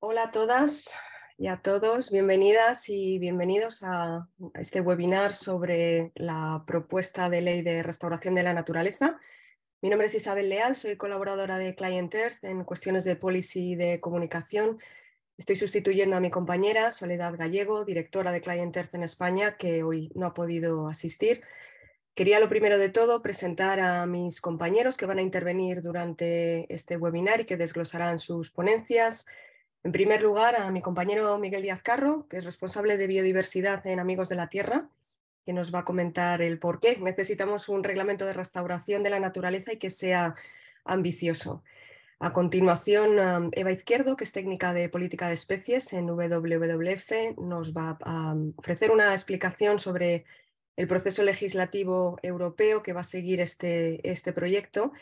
Hola a todas y a todos, bienvenidas y bienvenidos a este webinar sobre la propuesta de ley de restauración de la naturaleza. Mi nombre es Isabel Leal, soy colaboradora de Client Earth en cuestiones de policy y de comunicación. Estoy sustituyendo a mi compañera Soledad Gallego, directora de Client Earth en España, que hoy no ha podido asistir. Quería lo primero de todo presentar a mis compañeros que van a intervenir durante este webinar y que desglosarán sus ponencias. En primer lugar, a mi compañero Miguel Díaz Carro, que es responsable de biodiversidad en Amigos de la Tierra, que nos va a comentar el por qué necesitamos un reglamento de restauración de la naturaleza y que sea ambicioso. A continuación, Eva Izquierdo, que es técnica de política de especies en WWF, nos va a ofrecer una explicación sobre el proceso legislativo europeo que va a seguir este, este proyecto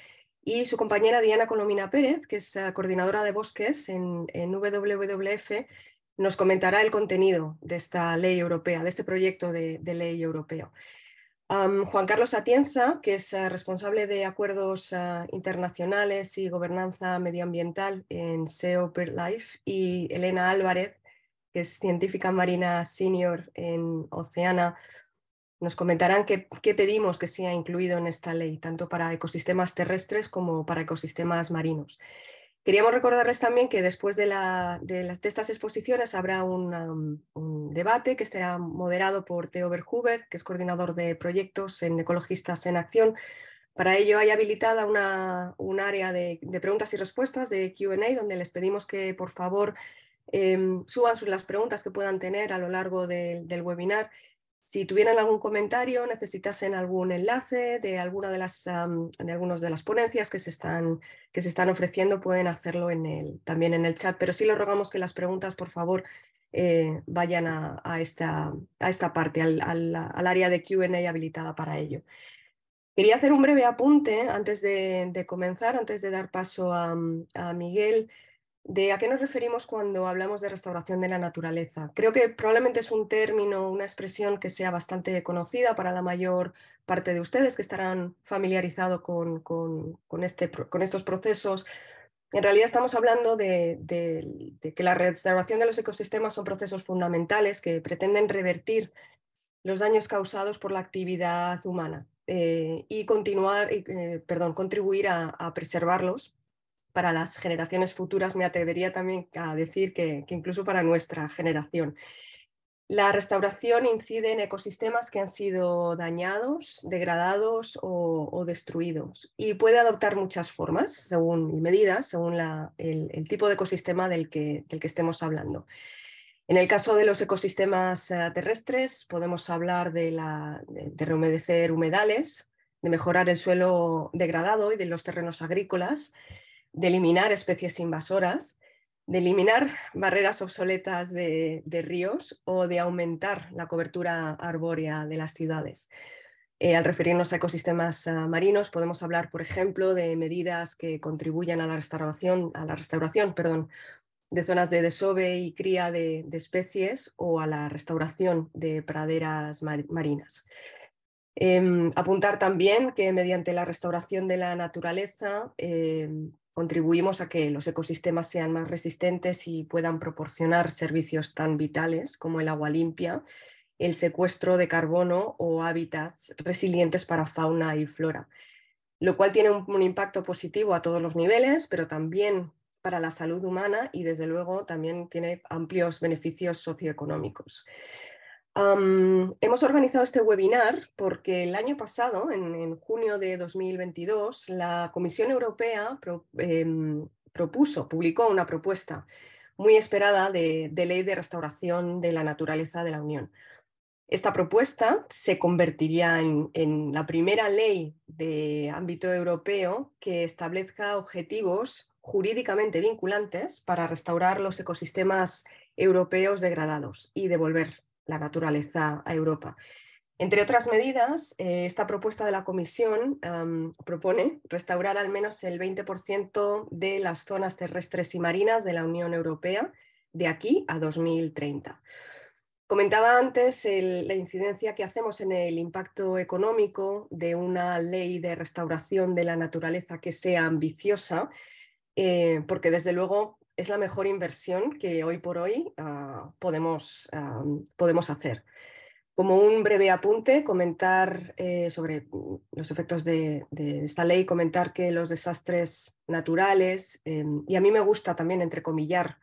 y su compañera Diana Colomina Pérez, que es eh, coordinadora de bosques en, WWF, nos comentará el contenido de esta ley europea, de este proyecto de, ley europeo. Juan Carlos Atienza, que es eh, responsable de acuerdos eh, internacionales y gobernanza medioambiental en SEO y Elena Álvarez, que es científica marina senior en Oceana, nos comentarán qué, pedimos que sea incluido en esta ley, tanto para ecosistemas terrestres como para ecosistemas marinos. Queríamos recordarles también que después de, estas exposiciones habrá un, debate que será moderado por Theo Verhuber, que es coordinador de proyectos en Ecologistas en Acción. Para ello hay habilitada un área de, preguntas y respuestas de QA, donde les pedimos que por favor em, suban las preguntas que puedan tener a lo largo del webinar si tuvieran algún comentario, necesitasen algún enlace de, alguna de, las, algunas de las ponencias que se, están, que se están ofreciendo, pueden hacerlo en el, también en el chat, pero sí lo rogamos que las preguntas, por favor, eh, vayan a, esta, a, esta, parte, al, área de QA habilitada para ello. Quería hacer un breve apunte antes de, comenzar, antes de dar paso a Miguel de a qué nos referimos cuando hablamos de restauración de la naturaleza. Creo que probablemente es un término, una expresión que sea bastante conocida para la mayor parte de ustedes que estarán familiarizados con, con, este, con estos procesos. En realidad estamos hablando de, que la restauración de los ecosistemas son procesos fundamentales que pretenden revertir los daños causados por la actividad humana, eh, y continuar, eh, perdón, contribuir a, preservarlos para las generaciones futuras, me atrevería también a decir que, incluso para nuestra generación. La restauración incide en ecosistemas que han sido dañados, degradados o, destruidos y puede adoptar muchas formas según, y medidas según la, el, el, tipo de ecosistema del que, del que, estemos hablando. En el caso de los ecosistemas eh, terrestres podemos hablar de, la, de rehumedecer humedales, de mejorar el suelo degradado y de los terrenos agrícolas, de eliminar especies invasoras, de eliminar barreras obsoletas de, ríos o de aumentar la cobertura arbórea de las ciudades. Eh, al referirnos a ecosistemas ah, marinos, podemos hablar, por ejemplo, de medidas que contribuyan a la restauración, a la restauración perdón, de zonas de desove y cría de, especies o a la restauración de praderas marinas. Em, apuntar también que mediante la restauración de la naturaleza em, contribuimos a que los ecosistemas sean más resistentes y puedan proporcionar servicios tan vitales como el agua limpia, el secuestro de carbono o hábitats resilientes para fauna y flora, lo cual tiene un, impacto positivo a todos los niveles, pero también para la salud humana y desde luego también tiene amplios beneficios socioeconómicos hemos organizado este webinar porque el año pasado, en, junio de 2022, la Comisión Europea em, propuso, publicó una propuesta muy esperada de, ley de restauración de la naturaleza de la Unión. Esta propuesta se convertiría en, en, la primera ley de ámbito europeo que establezca objetivos jurídicamente vinculantes para restaurar los ecosistemas europeos degradados y devolver la naturaleza a Europa. Entre otras medidas, eh, esta propuesta de la Comisión propone restaurar al menos el 20% de las zonas terrestres y marinas de la Unión Europea de aquí a 2030. Comentaba antes la incidencia que hacemos en el impacto económico de una ley de restauración de la naturaleza que sea ambiciosa, eh, porque desde luego es la mejor inversión que hoy por hoy ah, podemos, ah, podemos hacer. Como un breve apunte, comentar eh, sobre mm, los efectos de, esta ley, comentar que los desastres naturales, eh, y a mí me gusta también entrecomillar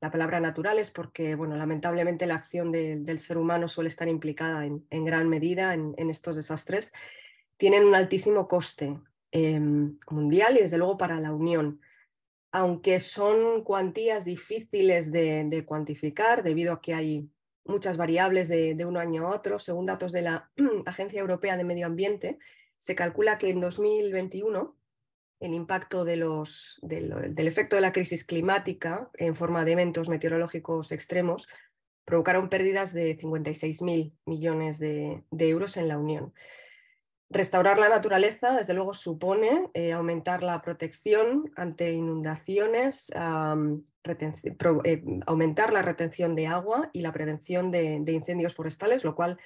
la palabra naturales porque, bueno, lamentablemente la acción del ser humano suele estar implicada en, gran medida en, estos desastres, tienen un altísimo coste eh, mundial y desde luego para la Unión aunque son cuantías difíciles de, cuantificar debido a que hay muchas variables de, un año a otro, según datos de la Agencia Europea de Medio Ambiente, se calcula que en 2021 el impacto del, efecto de la crisis climática en forma de eventos meteorológicos extremos provocaron pérdidas de 56.000 millones de, euros en la Unión. Restaurar la naturaleza, desde luego, supone eh, aumentar la protección ante inundaciones, eh, aumentar la retención de agua y la prevención de, incendios forestales, lo cual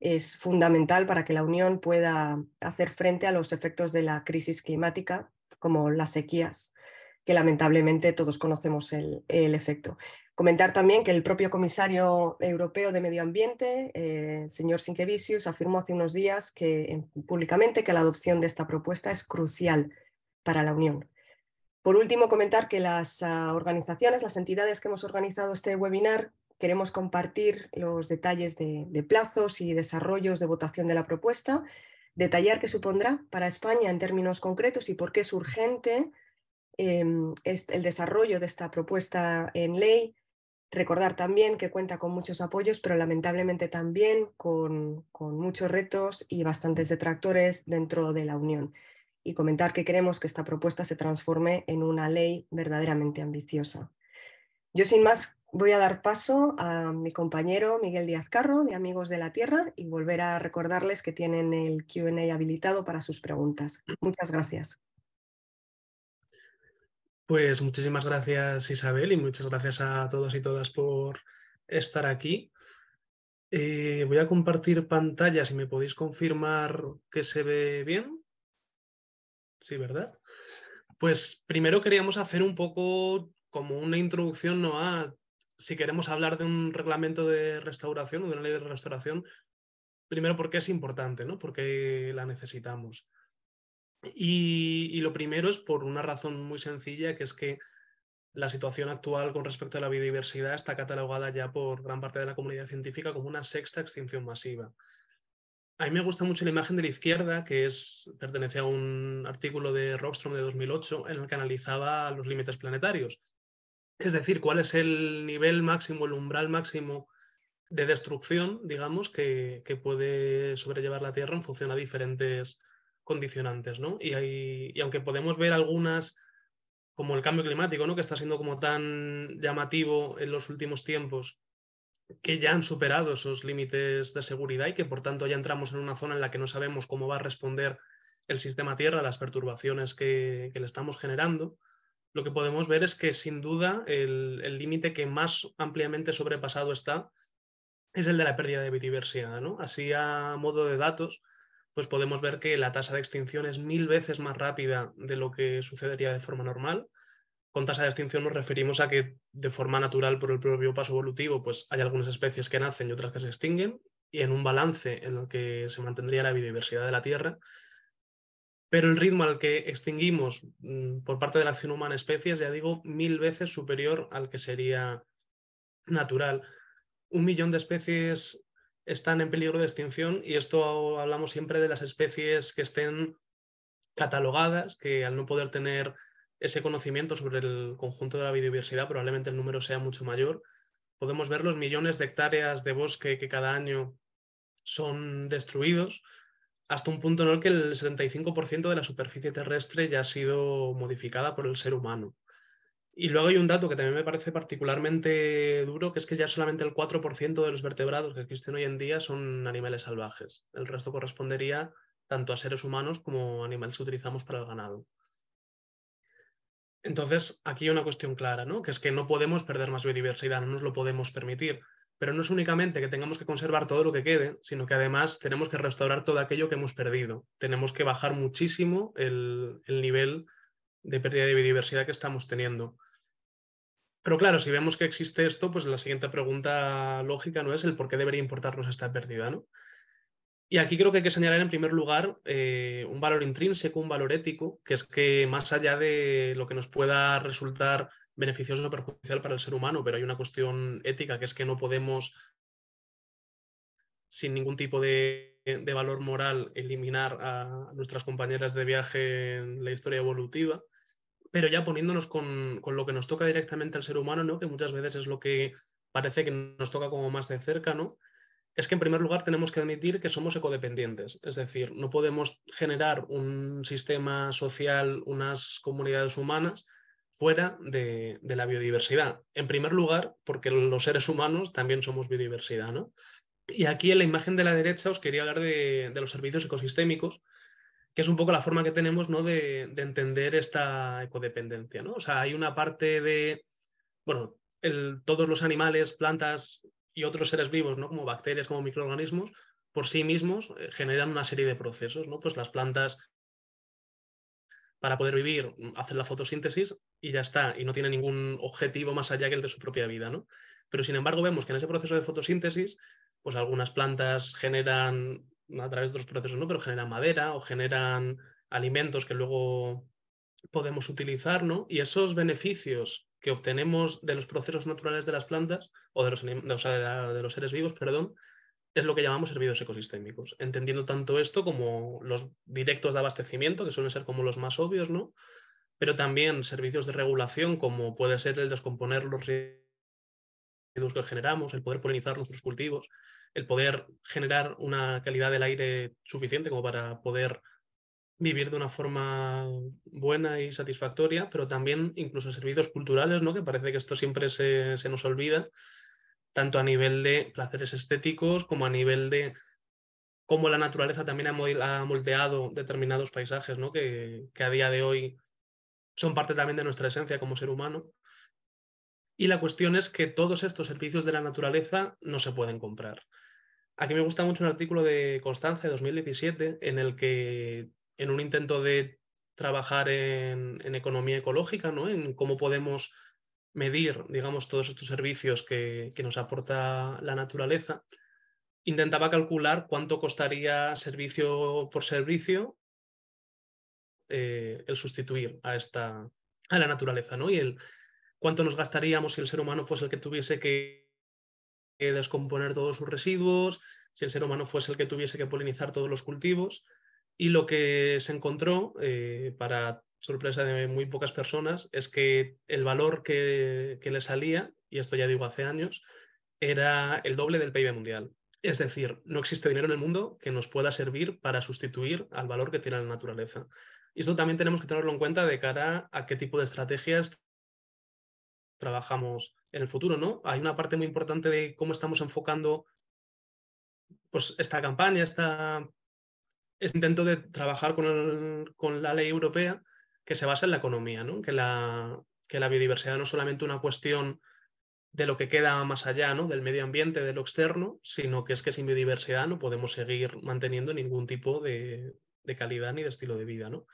es fundamental para que la Unión pueda hacer frente a los efectos de la crisis climática, como las sequías que lamentablemente todos conocemos el, efecto. Comentar también que el propio comisario europeo de Medio Ambiente, el eh, señor Sinkevicius, afirmó hace unos días que, públicamente que la adopción de esta propuesta es crucial para la Unión. Por último, comentar que las ah, organizaciones, las entidades que hemos organizado este webinar, queremos compartir los detalles de, de plazos y desarrollos de votación de la propuesta, detallar qué supondrá para España en términos concretos y por qué es urgente Em, el desarrollo de esta propuesta en ley. Recordar también que cuenta con muchos apoyos, pero lamentablemente también con, con muchos retos y bastantes detractores dentro de la Unión. Y comentar que queremos que esta propuesta se transforme en una ley verdaderamente ambiciosa. Yo sin más voy a dar paso a mi compañero Miguel Díaz Carro de Amigos de la Tierra y volver a recordarles que tienen el QA habilitado para sus preguntas. Muchas gracias. Pues muchísimas gracias Isabel y muchas gracias a todos y todas por estar aquí. Eh, voy a compartir pantalla si me podéis confirmar que se ve bien. Sí, ¿verdad? Pues primero queríamos hacer un poco como una introducción ¿no? a si queremos hablar de un reglamento de restauración o de una ley de restauración, primero porque es importante, ¿no? porque la necesitamos. Y, lo primero es por una razón muy sencilla, que es que la situación actual con respecto a la biodiversidad está catalogada ya por gran parte de la comunidad científica como una sexta extinción masiva. A mí me gusta mucho la imagen de la izquierda, que es, pertenece a un artículo de Rockstrom de 2008 en el que analizaba los límites planetarios. Es decir, cuál es el nivel máximo, el umbral máximo de destrucción, digamos, que, que puede sobrellevar la Tierra en función a diferentes condicionantes, ¿no? Y, hay, aunque podemos ver algunas, como el cambio climático, Que está siendo como tan llamativo en los últimos tiempos, que ya han superado esos límites de seguridad y que por tanto ya entramos en una zona en la que no sabemos cómo va a responder el sistema Tierra a las perturbaciones que, le estamos generando, lo que podemos ver es que sin duda el límite que más ampliamente sobrepasado está es el de la pérdida de biodiversidad. Así a modo de datos, pues podemos ver que la tasa de extinción es mil veces más rápida de lo que sucedería de forma normal. Con tasa de extinción nos referimos a que de forma natural por el propio paso evolutivo, pues hay algunas especies que nacen y otras que se extinguen, y en un balance en el que se mantendría la biodiversidad de la Tierra. Pero el ritmo al que extinguimos mm, por parte de la acción humana especies, ya digo, mil veces superior al que sería natural. Un millón de especies están en peligro de extinción y esto hablamos siempre de las especies que estén catalogadas, que al no poder tener ese conocimiento sobre el conjunto de la biodiversidad, probablemente el número sea mucho mayor. Podemos ver los millones de hectáreas de bosque que cada año son destruidos, hasta un punto en el que el 75% de la superficie terrestre ya ha sido modificada por el ser humano. Y luego hay un dato que también me parece particularmente duro, que es que ya solamente el 4% de los vertebrados que existen hoy en día son animales salvajes. El resto correspondería tanto a seres humanos como animales que utilizamos para el ganado. Entonces, aquí hay una cuestión clara, ¿no? que es que no podemos perder más biodiversidad, no nos lo podemos permitir. Pero no es únicamente que tengamos que conservar todo lo que quede, sino que además tenemos que restaurar todo aquello que hemos perdido. Tenemos que bajar muchísimo el, el nivel de pérdida de biodiversidad que estamos teniendo. Pero claro, si vemos que existe esto, pues la siguiente pregunta lógica no es el por qué debería importarnos esta pérdida, Y aquí creo que hay que señalar en primer lugar eh, un valor intrínseco, un valor ético, que es que más allá de lo que nos pueda resultar beneficioso o perjudicial para el ser humano, pero hay una cuestión ética que es que no podemos, sin ningún tipo de valor moral, eliminar a nuestras compañeras de viaje en la historia evolutiva pero ya poniéndonos con, lo que nos toca directamente al ser humano, ¿no? que muchas veces es lo que parece que nos toca como más de cerca, es que en primer lugar tenemos que admitir que somos ecodependientes, es decir, no podemos generar un sistema social, unas comunidades humanas fuera de, la biodiversidad. En primer lugar, porque los seres humanos también somos biodiversidad. Y aquí en la imagen de la derecha os quería hablar de los servicios ecosistémicos, que es un poco la forma que tenemos ¿no? de, entender esta ecodependencia. ¿no? O sea, hay una parte de, bueno, todos los animales, plantas y otros seres vivos, ¿no? como bacterias, como microorganismos, por sí mismos eh, generan una serie de procesos. ¿no? Pues las plantas, para poder vivir, hacen la fotosíntesis y ya está, y no tienen ningún objetivo más allá que el de su propia vida. ¿no? Pero sin embargo, vemos que en ese proceso de fotosíntesis, pues algunas plantas generan a través de otros procesos, ¿no? Pero generan madera o generan alimentos que luego podemos utilizar, ¿no? Y esos beneficios que obtenemos de los procesos naturales de las plantas o de los, los seres vivos, perdón, es lo que llamamos servicios ecosistémicos, entendiendo tanto esto como los directos de abastecimiento, que suelen ser como los más obvios, ¿no? Pero también servicios de regulación, como puede ser el descomponer los residuos que generamos, el poder polinizar nuestros cultivos, el poder generar una calidad del aire suficiente como para poder vivir de una forma buena y satisfactoria, pero también incluso servicios culturales, ¿no? que parece que esto siempre se, nos olvida, tanto a nivel de placeres estéticos como a nivel de cómo la naturaleza también ha moldeado determinados paisajes, ¿no? que, a día de hoy son parte también de nuestra esencia como ser humano. Y la cuestión es que todos estos servicios de la naturaleza no se pueden comprar. Aquí me gusta mucho un artículo de Constanza de 2017 en el que en un intento de trabajar en, economía ecológica, ¿no? en cómo podemos medir, digamos, todos estos servicios que, nos aporta la naturaleza, intentaba calcular cuánto costaría servicio por servicio eh, el sustituir a, esta, a la naturaleza, ¿no? Y el cuánto nos gastaríamos si el ser humano fuese el que tuviese que descomponer todos sus residuos, si el ser humano fuese el que tuviese que polinizar todos los cultivos. Y lo que se encontró, eh, para sorpresa de muy pocas personas, es que el valor que, que, le salía, y esto ya digo hace años, era el doble del PIB mundial. Es decir, no existe dinero en el mundo que nos pueda servir para sustituir al valor que tiene la naturaleza. Y esto también tenemos que tenerlo en cuenta de cara a qué tipo de estrategias trabajamos en el futuro, ¿no? Hay una parte muy importante de cómo estamos enfocando pues, esta campaña, esta, este intento de trabajar con, con, la ley europea que se basa en la economía, ¿no? Que la, que la biodiversidad no es solamente una cuestión de lo que queda más allá, ¿no? Del medio ambiente, de lo externo, sino que es que sin biodiversidad no podemos seguir manteniendo ningún tipo de, calidad ni de estilo de vida, ¿no?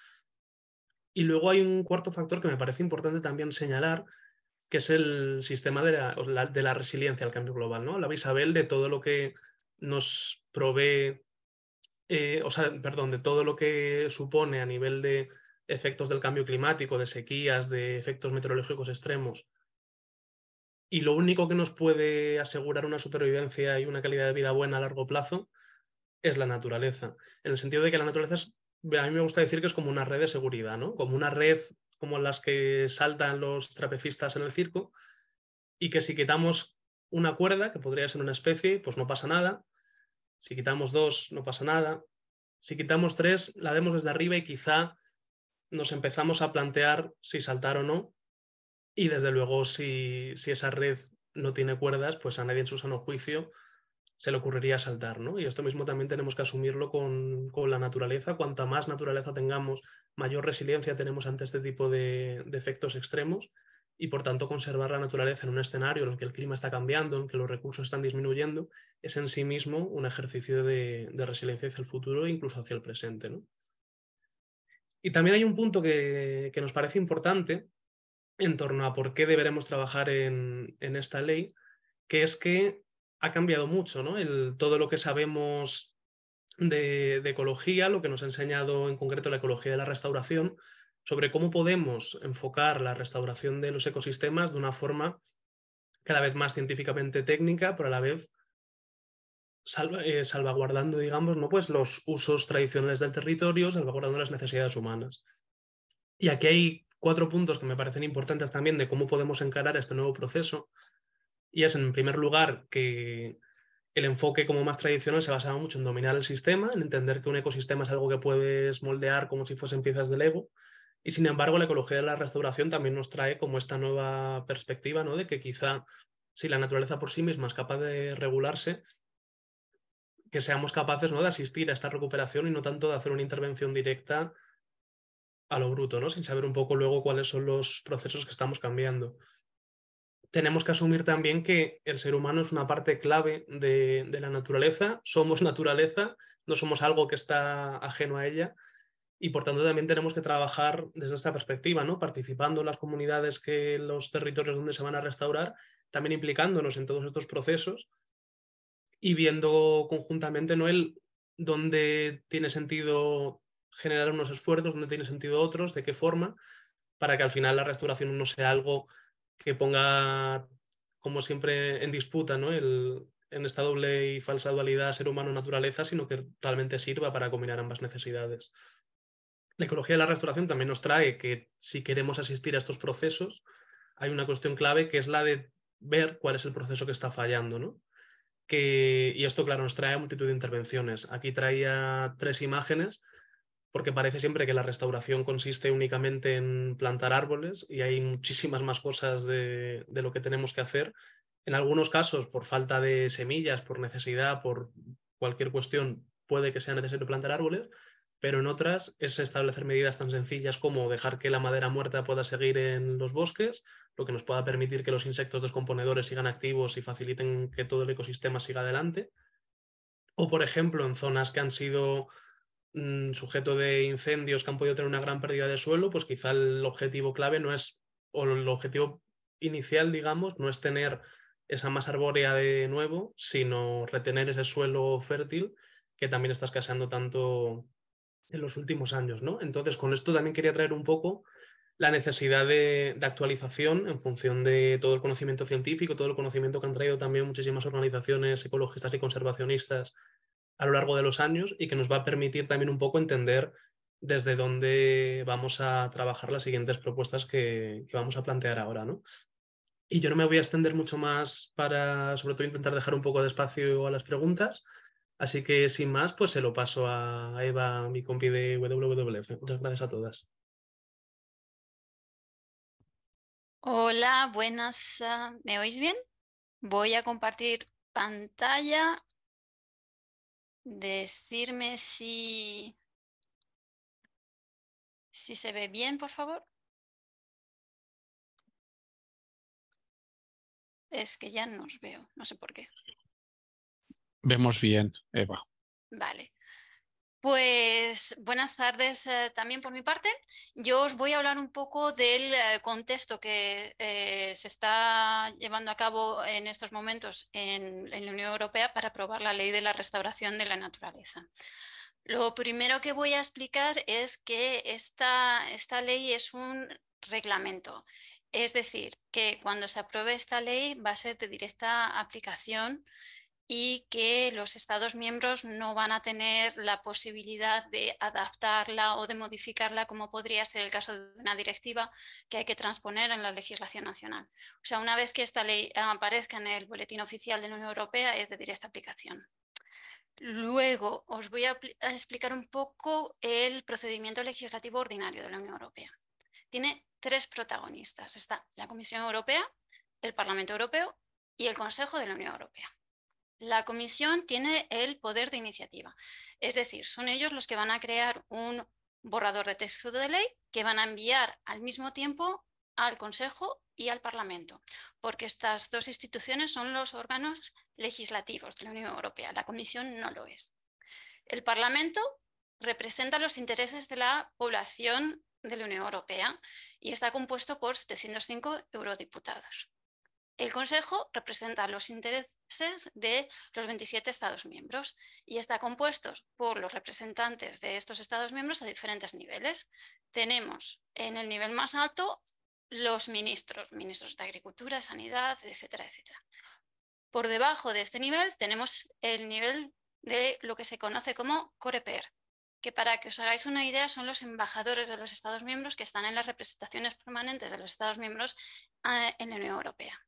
Y luego hay un cuarto factor que me parece importante también señalar, que es el sistema de la, resiliencia al cambio global, ¿no? La Isabel de todo lo que nos provee, eh, o sea, perdón, de todo lo que supone a nivel de efectos del cambio climático, de sequías, de efectos meteorológicos extremos. Y lo único que nos puede asegurar una supervivencia y una calidad de vida buena a largo plazo es la naturaleza. En el sentido de que la naturaleza es, a mí me gusta decir que es como una red de seguridad, ¿no? Como una red como las que saltan los trapecistas en el circo, y que si quitamos una cuerda, que podría ser una especie, pues no pasa nada. Si quitamos dos, no pasa nada. Si quitamos tres, la vemos desde arriba y quizá nos empezamos a plantear si saltar o no. Y desde luego, si, esa red no tiene cuerdas, pues a nadie en su sano juicio se le ocurriría saltar, ¿no? Y esto mismo también tenemos que asumirlo con, la naturaleza. Cuanta más naturaleza tengamos, mayor resiliencia tenemos ante este tipo de, efectos extremos y por tanto conservar la naturaleza en un escenario en el que el clima está cambiando, en que los recursos están disminuyendo, es en sí mismo un ejercicio de, resiliencia hacia el futuro e incluso hacia el presente, ¿no? Y también hay un punto que, nos parece importante en torno a por qué deberemos trabajar en, en esta ley, que es que ha cambiado mucho, ¿no? todo lo que sabemos de, ecología, lo que nos ha enseñado en concreto la ecología de la restauración, sobre cómo podemos enfocar la restauración de los ecosistemas de una forma cada vez más científicamente técnica, pero a la vez eh, salvaguardando, digamos, ¿no? pues los usos tradicionales del territorio, salvaguardando las necesidades humanas. Y aquí hay cuatro puntos que me parecen importantes también de cómo podemos encarar este nuevo proceso, y es, en primer lugar, que el enfoque como más tradicional se basaba mucho en dominar el sistema, en entender que un ecosistema es algo que puedes moldear como si fuesen piezas del ego, Y sin embargo, la ecología de la restauración también nos trae como esta nueva perspectiva, ¿no? De que quizá si la naturaleza por sí misma es capaz de regularse, que seamos capaces ¿no? de asistir a esta recuperación y no tanto de hacer una intervención directa a lo bruto, ¿no? sin saber un poco luego cuáles son los procesos que estamos cambiando tenemos que asumir también que el ser humano es una parte clave de, la naturaleza, somos naturaleza, no somos algo que está ajeno a ella y por tanto también tenemos que trabajar desde esta perspectiva, ¿no? participando en las comunidades, que los territorios donde se van a restaurar, también implicándonos en todos estos procesos y viendo conjuntamente noel dónde tiene sentido generar unos esfuerzos, dónde tiene sentido otros, de qué forma, para que al final la restauración no sea algo que ponga, como siempre, en disputa ¿no? El, en esta doble y falsa dualidad ser humano-naturaleza, sino que realmente sirva para combinar ambas necesidades. La ecología de la restauración también nos trae que si queremos asistir a estos procesos, hay una cuestión clave que es la de ver cuál es el proceso que está fallando. y esto, claro, nos trae multitud de intervenciones. Aquí traía tres imágenes porque parece siempre que la restauración consiste únicamente en plantar árboles y hay muchísimas más cosas de, lo que tenemos que hacer. En algunos casos, por falta de semillas, por necesidad, por cualquier cuestión, puede que sea necesario plantar árboles, pero en otras es establecer medidas tan sencillas como dejar que la madera muerta pueda seguir en los bosques, lo que nos pueda permitir que los insectos descomponedores sigan activos y faciliten que todo el ecosistema siga adelante. O, por ejemplo, en zonas que han sido Mm, sujeto de incendios que han podido tener una gran pérdida de suelo, pues quizá el objetivo clave no es, o el objetivo inicial, digamos, no es tener esa masa arbórea de nuevo, sino retener ese suelo fértil que también está escaseando tanto en los últimos años. ¿no? Entonces, con esto también quería traer un poco la necesidad de, de, actualización en función de todo el conocimiento científico, todo el conocimiento que han traído también muchísimas organizaciones ecologistas y conservacionistas a lo largo de los años y que nos va a permitir también un poco entender desde dónde vamos a trabajar las siguientes propuestas que, vamos a plantear ahora. ¿no? Y yo no me voy a extender mucho más para, sobre todo, intentar dejar un poco de espacio a las preguntas. Así que sin más, pues se lo paso a Eva, mi compi de WWF. Muchas gracias a todas. Hola, buenas. Ah, ¿Me oís bien? Voy a compartir pantalla decirme si, si se ve bien, por favor. Es que ya no os veo, no sé por qué. Vemos bien, Eva. Vale. Pues buenas tardes eh, también por mi parte. Yo os voy a hablar un poco del eh, contexto que eh, se está llevando a cabo en estos momentos en, la Unión Europea para aprobar la ley de la restauración de la naturaleza. Lo primero que voy a explicar es que esta ley es un reglamento. Es decir, que cuando se apruebe esta ley va a ser de directa aplicación y que los Estados miembros no van a tener la posibilidad de adaptarla o de modificarla como podría ser el caso de una directiva que hay que transponer en la legislación nacional. O sea, una vez que esta ley aparezca en el Boletín Oficial de la Unión Europea es de directa aplicación. Luego os voy a, explicar un poco el procedimiento legislativo ordinario de la Unión Europea. Tiene tres protagonistas. Está la Comisión Europea, el Parlamento Europeo y el Consejo de la Unión Europea la comisión tiene el poder de iniciativa. Es decir, son ellos los que van a crear un borrador de texto de ley que van a enviar al mismo tiempo al Consejo y al Parlamento, porque estas dos instituciones son los órganos legislativos de la Unión Europea. La Comisión no lo es. El Parlamento representa los intereses de la población de la Unión Europea y está compuesto por 705 eurodiputados. El Consejo representa los intereses de los 27 Estados miembros y está compuesto por los representantes de estos Estados miembros a diferentes niveles. Tenemos en el nivel más alto los ministros, ministros de Agricultura, Sanidad, etcétera, etcétera. Por debajo de este nivel tenemos el nivel de lo que se conoce como Coreper, que para que os hagáis una idea son los embajadores de los Estados miembros que están en las representaciones permanentes de los Estados miembros eh, en la Unión Europea.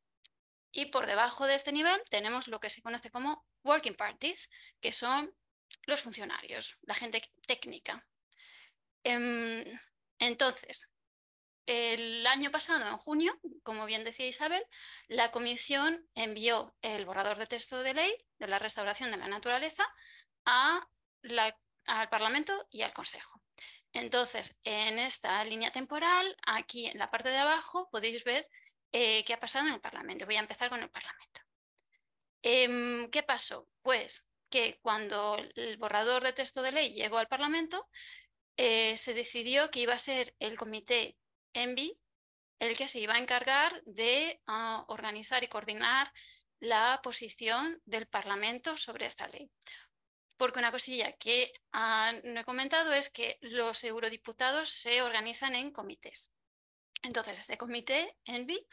Y por debajo de este nivel tenemos lo que se conoce como working parties, que son los funcionarios, la gente técnica. Em, entonces, el año pasado, en junio, como bien decía Isabel, la comisión envió el borrador de texto de ley de la restauración de la naturaleza al Parlamento y al Consejo. Entonces, en esta línea temporal, aquí en la parte de abajo, podéis ver eh, ¿Qué ha pasado en el Parlamento. Voy a empezar con el Parlamento. Em, ¿Qué pasó? Pues que cuando el borrador de texto de ley llegó al Parlamento, eh, se decidió que iba a ser el comité ENVI el que se iba a encargar de ah, organizar y coordinar la posición del Parlamento sobre esta ley. Porque una cosilla que ah, no he comentado es que los eurodiputados se organizan en comités. Entonces, este comité, ENVI,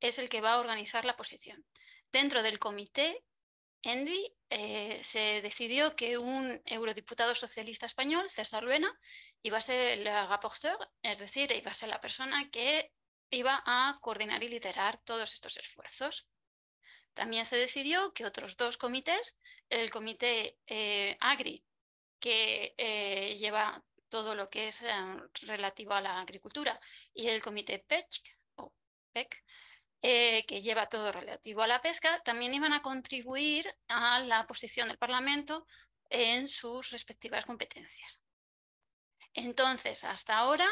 es el que va a organizar la posición. Dentro del comité ENVI eh, se decidió que un eurodiputado socialista español, César Luena, iba a ser el rapporteur, es decir, iba a ser la persona que iba a coordinar y liderar todos estos esfuerzos. También se decidió que otros dos comités, el comité eh, AGRI, que eh, lleva todo lo que es em, relativo a la agricultura, y el comité PEC, o eh, que lleva todo relativo a la pesca, también iban a contribuir a la posición del Parlamento en sus respectivas competencias. Entonces, hasta ahora,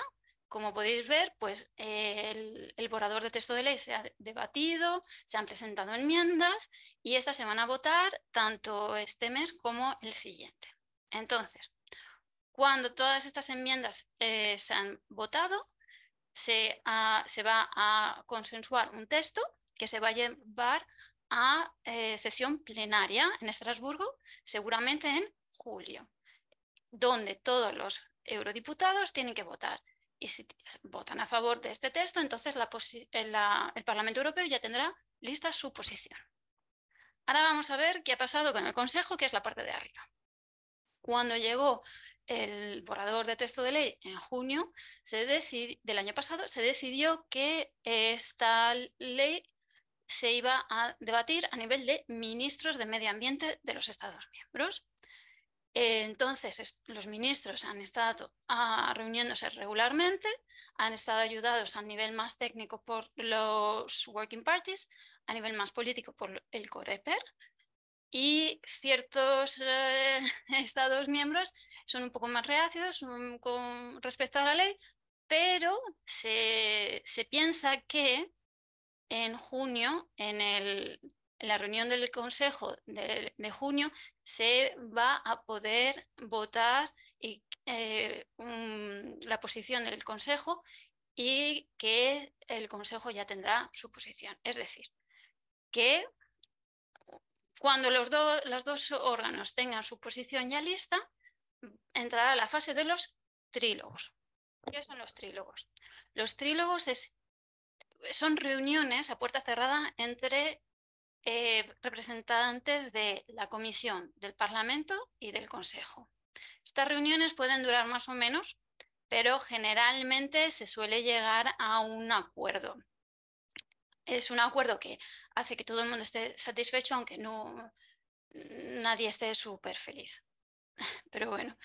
como podéis ver, pues el, el, borrador de texto de ley se ha debatido, se han presentado enmiendas y estas se van a votar tanto este mes como el siguiente. Entonces, cuando todas estas enmiendas eh, se han votado, ah, se, va a consensuar un texto que se va a llevar a eh, sesión plenaria en Estrasburgo, seguramente en julio, donde todos los eurodiputados tienen que votar. Y si votan a favor de este texto, entonces eh, el Parlamento Europeo ya tendrá lista su posición. Ahora vamos a ver qué ha pasado con el Consejo, que es la parte de arriba. Cuando llegó el borrador de texto de ley en junio del año pasado, se decidió que esta ley se iba a debatir a nivel de ministros de medio ambiente de los Estados miembros. Eh, entonces, los ministros han estado ah, reuniéndose regularmente, han estado ayudados a nivel más técnico por los working parties, a nivel más político por el COREPER, y ciertos eh, Estados miembros son un poco más reacios mm, con respecto a la ley, pero se, piensa que en junio, en, la reunión del Consejo de, junio, se va a poder votar eh, la posición del Consejo y que el Consejo ya tendrá su posición. Es decir, que cuando los, dos órganos tengan su posición ya lista, entrará la fase de los trílogos. ¿Qué son los trílogos? Los trílogos son reuniones a puerta cerrada entre eh, representantes de la Comisión, del Parlamento y del Consejo. Estas reuniones pueden durar más o menos, pero generalmente se suele llegar a un acuerdo es un acuerdo que hace que todo el mundo esté satisfecho, aunque no nadie esté súper feliz. Pero bueno,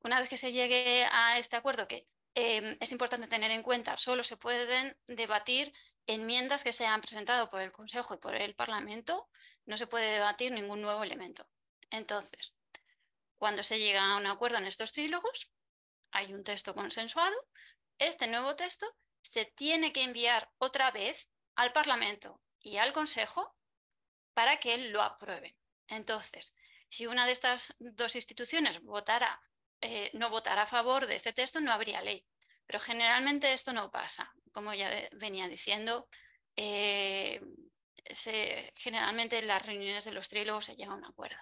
una vez que se llegue a este acuerdo, que em, es importante tener en cuenta, solo se pueden debatir enmiendas que se han presentado por el Consejo y por el Parlamento, no se puede debatir ningún nuevo elemento. Entonces, cuando se llega a un acuerdo en estos trílogos, hay un texto consensuado, este nuevo texto se tiene que enviar otra vez al Parlamento y al Consejo para que lo aprueben. Entonces, si una de estas dos instituciones votara, eh, no votara a favor de este texto, no habría ley. Pero generalmente esto no pasa. Como ya venía diciendo, eh, generalmente en las reuniones de los trílogos se llega a un acuerdo.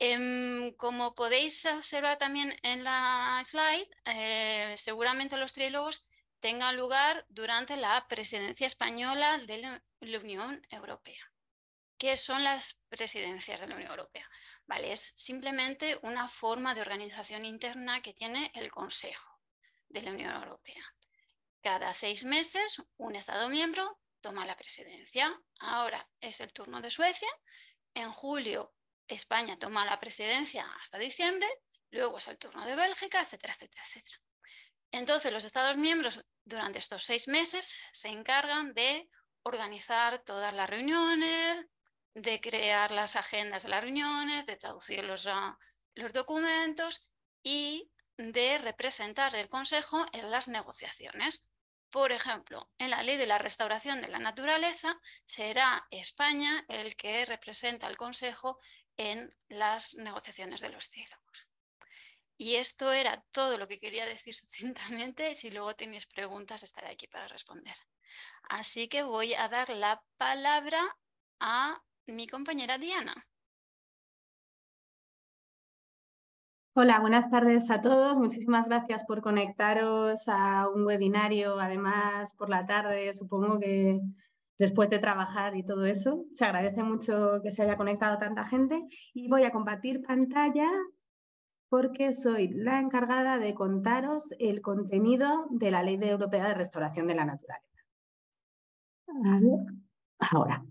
Em, como podéis observar también en la slide, eh, seguramente los trílogos Tenga lugar durante la presidencia española de la Unión Europea. ¿Qué son las presidencias de la Unión Europea? Vale, es simplemente una forma de organización interna que tiene el Consejo de la Unión Europea. Cada seis meses, un Estado miembro toma la presidencia. Ahora es el turno de Suecia. En julio, España toma la presidencia hasta diciembre. Luego es el turno de Bélgica, etcétera, etcétera, etcétera. Entonces, los Estados miembros durante estos seis meses se encargan de organizar todas las reuniones, de crear las agendas de las reuniones, de traducir los, ah, documentos y de representar el Consejo en las negociaciones. Por ejemplo, en la ley de la restauración de la naturaleza será España el que representa al Consejo en las negociaciones de los cielos. Y esto era todo lo que quería decir sucintamente. Si luego tenéis preguntas, estaré aquí para responder. Así que voy a dar la palabra a mi compañera Diana. Hola, buenas tardes a todos. Muchísimas gracias por conectaros a un webinario, además por la tarde, supongo que después de trabajar y todo eso. Se agradece mucho que se haya conectado tanta gente y voy a compartir pantalla porque soy la encargada de contaros el contenido de la Ley Europea de Restauración de la Naturaleza. ahora.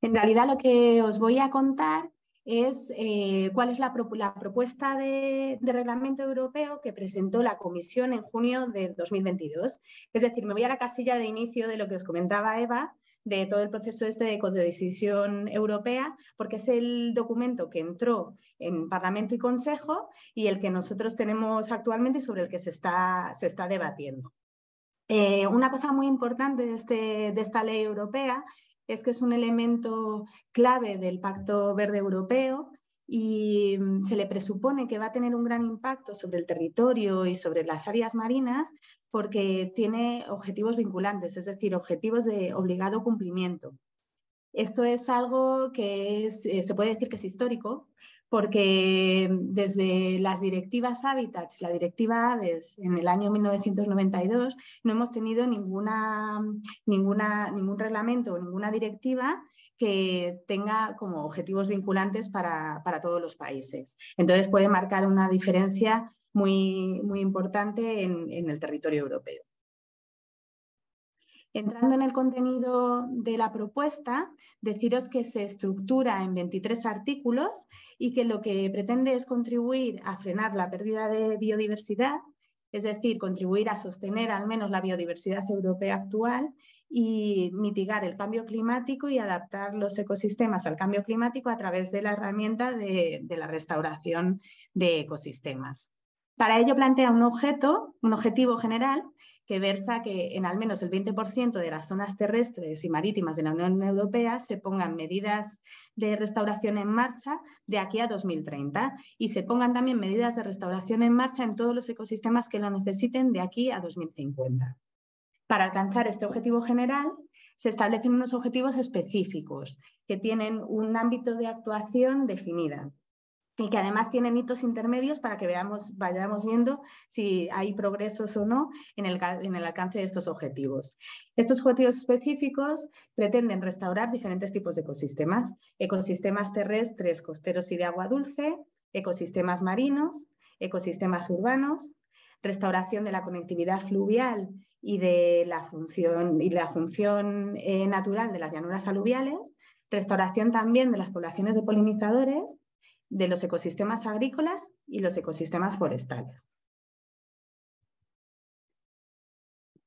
En realidad lo que os voy a contar es eh, cuál es la, propuesta de, de, reglamento europeo que presentó la Comisión en junio de 2022. Es decir, me voy a la casilla de inicio de lo que os comentaba Eva, de todo el proceso este de codecisión europea, porque es el documento que entró en Parlamento y Consejo y el que nosotros tenemos actualmente y sobre el que se está, se está debatiendo. Eh, una cosa muy importante de, este, de esta ley europea es que es un elemento clave del Pacto Verde Europeo y mm, se le presupone que va a tener un gran impacto sobre el territorio y sobre las áreas marinas porque tiene objetivos vinculantes, es decir, objetivos de obligado cumplimiento. Esto es algo que es, eh, se puede decir que es histórico, porque mm, desde las directivas Hábitats, la directiva Aves, en el año 1992, no hemos tenido ninguna, mm, ninguna, ningún reglamento o ninguna directiva que tenga como objetivos vinculantes para, todos los países. Entonces puede marcar una diferencia muy, importante en, en el territorio europeo. Entrando en el contenido de la propuesta, deciros que se estructura en 23 artículos y que lo que pretende es contribuir a frenar la pérdida de biodiversidad, es decir, contribuir a sostener al menos la biodiversidad europea actual y mitigar el cambio climático y adaptar los ecosistemas al cambio climático a través de la herramienta de, la restauración de ecosistemas. Para ello plantea un objeto, un objetivo general que versa que en al menos el 20% de las zonas terrestres y marítimas de la Unión Europea se pongan medidas de restauración en marcha de aquí a 2030 y se pongan también medidas de restauración en marcha en todos los ecosistemas que lo necesiten de aquí a 2050. Para alcanzar este objetivo general, se establecen unos objetivos específicos que tienen un ámbito de actuación definida y que además tienen hitos intermedios para que veamos, vayamos viendo si hay progresos o no en el alcance de estos objetivos. Estos objetivos específicos pretenden restaurar diferentes tipos de ecosistemas, ecosistemas terrestres, costeros y de agua dulce, ecosistemas marinos, ecosistemas urbanos, restauración de la conectividad fluvial y de la función, y la función eh, natural de las llanuras aluviales, restauración también de las poblaciones de polinizadores, de los ecosistemas agrícolas y los ecosistemas forestales.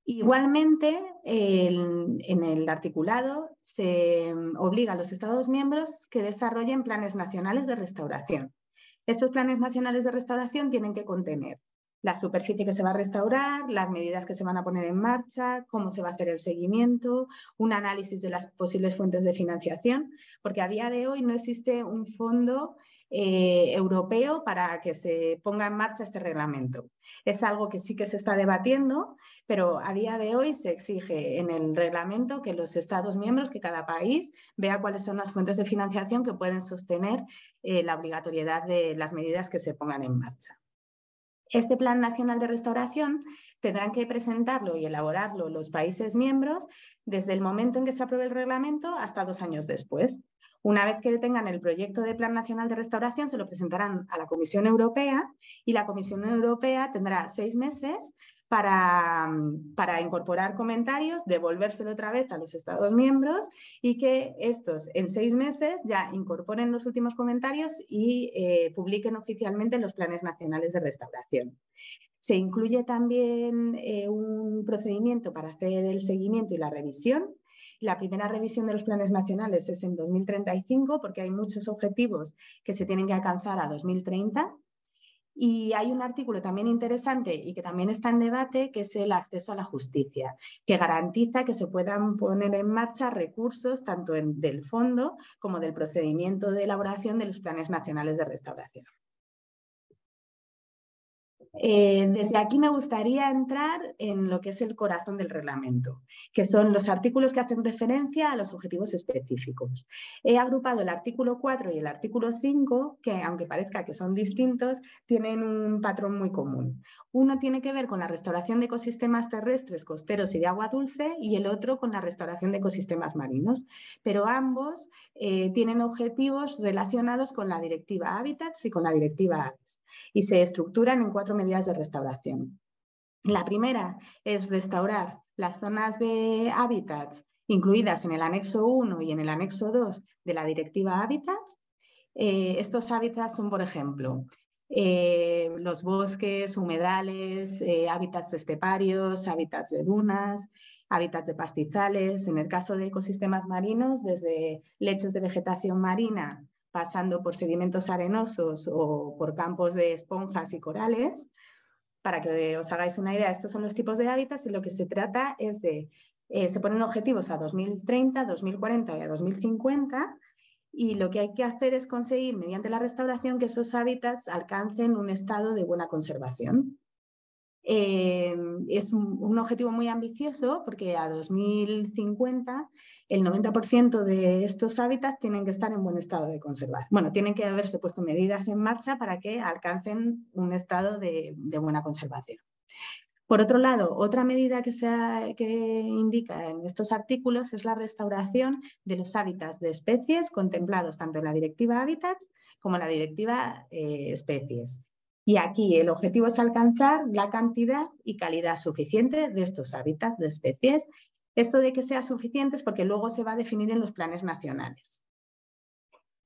Igualmente, en el articulado se mm, obliga a los Estados miembros que desarrollen planes nacionales de restauración. Estos planes nacionales de restauración tienen que contener la superficie que se va a restaurar, las medidas que se van a poner en marcha, cómo se va a hacer el seguimiento, un análisis de las posibles fuentes de financiación, porque a día de hoy no existe un fondo eh, europeo para que se ponga en marcha este reglamento. Es algo que sí que se está debatiendo, pero a día de hoy se exige en el reglamento que los Estados miembros, que cada país vea cuáles son las fuentes de financiación que pueden sostener eh, la obligatoriedad de las medidas que se pongan en marcha. Este Plan Nacional de Restauración tendrán que presentarlo y elaborarlo los países miembros desde el momento en que se apruebe el reglamento hasta dos años después. Una vez que tengan el proyecto de Plan Nacional de Restauración, se lo presentarán a la Comisión Europea y la Comisión Europea tendrá seis meses Mm, para, incorporar comentarios, devolvérselo otra vez a los Estados miembros y que estos en seis meses ya incorporen los últimos comentarios y eh, publiquen oficialmente los planes nacionales de restauración. Se incluye también eh, un procedimiento para hacer el seguimiento y la revisión. La primera revisión de los planes nacionales es en 2035 porque hay muchos objetivos que se tienen que alcanzar a 2030 y hay un artículo también interesante y que también está en debate, que es el acceso a la justicia, que garantiza que se puedan poner en marcha recursos tanto del fondo como del procedimiento de elaboración de los planes nacionales de restauración. Eh, desde aquí me gustaría entrar en lo que es el corazón del reglamento, que son los artículos que hacen referencia a los objetivos específicos. He agrupado el artículo 4 y el artículo 5, que aunque parezca que son distintos, tienen un patrón muy común. Uno tiene que ver con la restauración de ecosistemas terrestres, costeros y de agua dulce, y el otro con la restauración de ecosistemas marinos. Pero ambos eh, tienen objetivos relacionados con la directiva Habitats y con la directiva Aves, y se estructuran en cuatro de restauración. La primera es restaurar las zonas de hábitats incluidas en el anexo 1 y en el anexo 2 de la directiva hábitats. Eh, estos hábitats son, por ejemplo, eh, los bosques, humedales, eh, hábitats esteparios, hábitats de dunas, hábitats de pastizales, en el caso de ecosistemas marinos, desde lechos de vegetación marina pasando por sedimentos arenosos o por campos de esponjas y corales. Para que os hagáis una idea, estos son los tipos de hábitats y lo que se trata es de, eh, se ponen objetivos a 2030, 2040 y a 2050 y lo que hay que hacer es conseguir mediante la restauración que esos hábitats alcancen un estado de buena conservación. Eh, es un, objetivo muy ambicioso porque a 2050 el 90% de estos hábitats tienen que estar en buen estado de conservación. Bueno, tienen que haberse puesto medidas en marcha para que alcancen un estado de, buena conservación. Por otro lado, otra medida que, se indica en estos artículos es la restauración de los hábitats de especies contemplados tanto en la Directiva Hábitats como en la Directiva eh, Especies. Y aquí el objetivo es alcanzar la cantidad y calidad suficiente de estos hábitats de especies esto de que sea suficiente es porque luego se va a definir en los planes nacionales.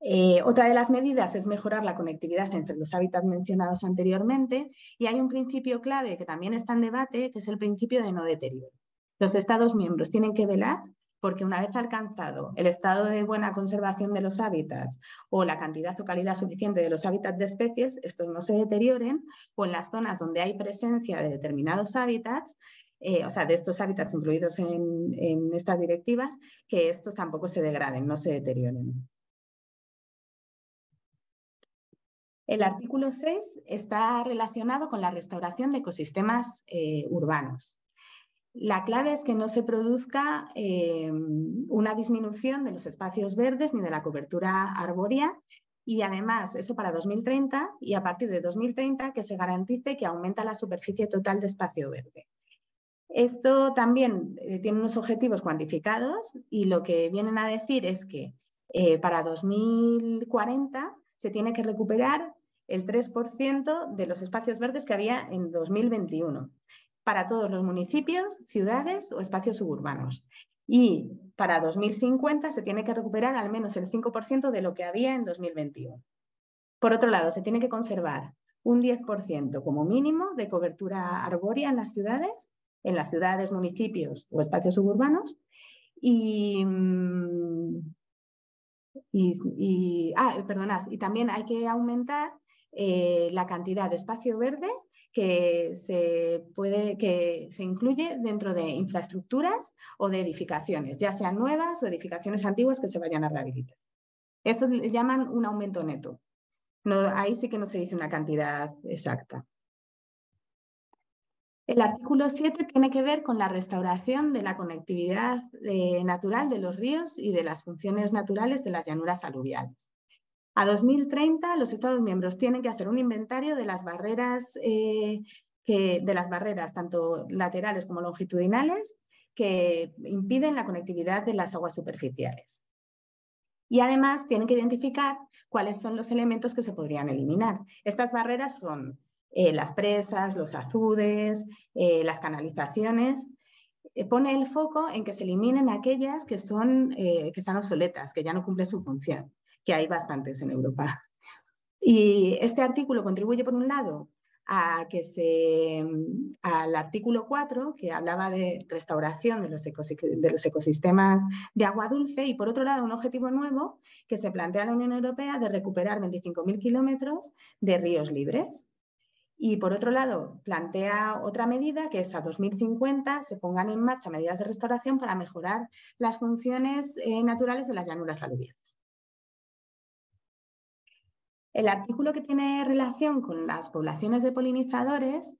Eh, otra de las medidas es mejorar la conectividad entre los hábitats mencionados anteriormente y hay un principio clave que también está en debate, que es el principio de no deterioro. Los Estados miembros tienen que velar porque una vez alcanzado el estado de buena conservación de los hábitats o la cantidad o calidad suficiente de los hábitats de especies, estos no se deterioren o en las zonas donde hay presencia de determinados hábitats eh, o sea, de estos hábitats incluidos en, estas directivas, que estos tampoco se degraden, no se deterioren. El artículo 6 está relacionado con la restauración de ecosistemas eh, urbanos. La clave es que no se produzca eh, una disminución de los espacios verdes ni de la cobertura arbórea y además eso para 2030 y a partir de 2030 que se garantice que aumenta la superficie total de espacio verde. Esto también eh, tiene unos objetivos cuantificados y lo que vienen a decir es que eh, para 2040 se tiene que recuperar el 3% de los espacios verdes que había en 2021 para todos los municipios, ciudades o espacios suburbanos. Y para 2050 se tiene que recuperar al menos el 5% de lo que había en 2021. Por otro lado, se tiene que conservar un 10% como mínimo de cobertura arbórea en las ciudades en las ciudades, municipios o espacios suburbanos. Y, mm, y, ah, y también hay que aumentar eh, la cantidad de espacio verde que se, puede, que se incluye dentro de infraestructuras o de edificaciones, ya sean nuevas o edificaciones antiguas que se vayan a rehabilitar. Eso le llaman un aumento neto. ahí sí que no se dice una cantidad exacta. El artículo 7 tiene que ver con la restauración de la conectividad eh, natural de los ríos y de las funciones naturales de las llanuras aluviales. A 2030, los Estados miembros tienen que hacer un inventario de las barreras, eh, de las barreras tanto laterales como longitudinales que impiden la conectividad de las aguas superficiales. Y además tienen que identificar cuáles son los elementos que se podrían eliminar. Estas barreras son eh, las presas, los azudes, eh, las canalizaciones, eh, pone el foco en que se eliminen aquellas que, son, que están obsoletas, que ya no cumplen su función, que hay bastantes en Europa. Y este artículo contribuye, por un lado, a que se, al artículo 4, que hablaba de restauración de los, de los, ecosistemas de agua dulce, y por otro lado, un objetivo nuevo que se plantea la Unión Europea de recuperar 25.000 kilómetros de ríos libres. Y por otro lado, plantea otra medida que es a 2050 se pongan en marcha medidas de restauración para mejorar las funciones eh, naturales de las llanuras aluviales. El artículo que tiene relación con las poblaciones de polinizadores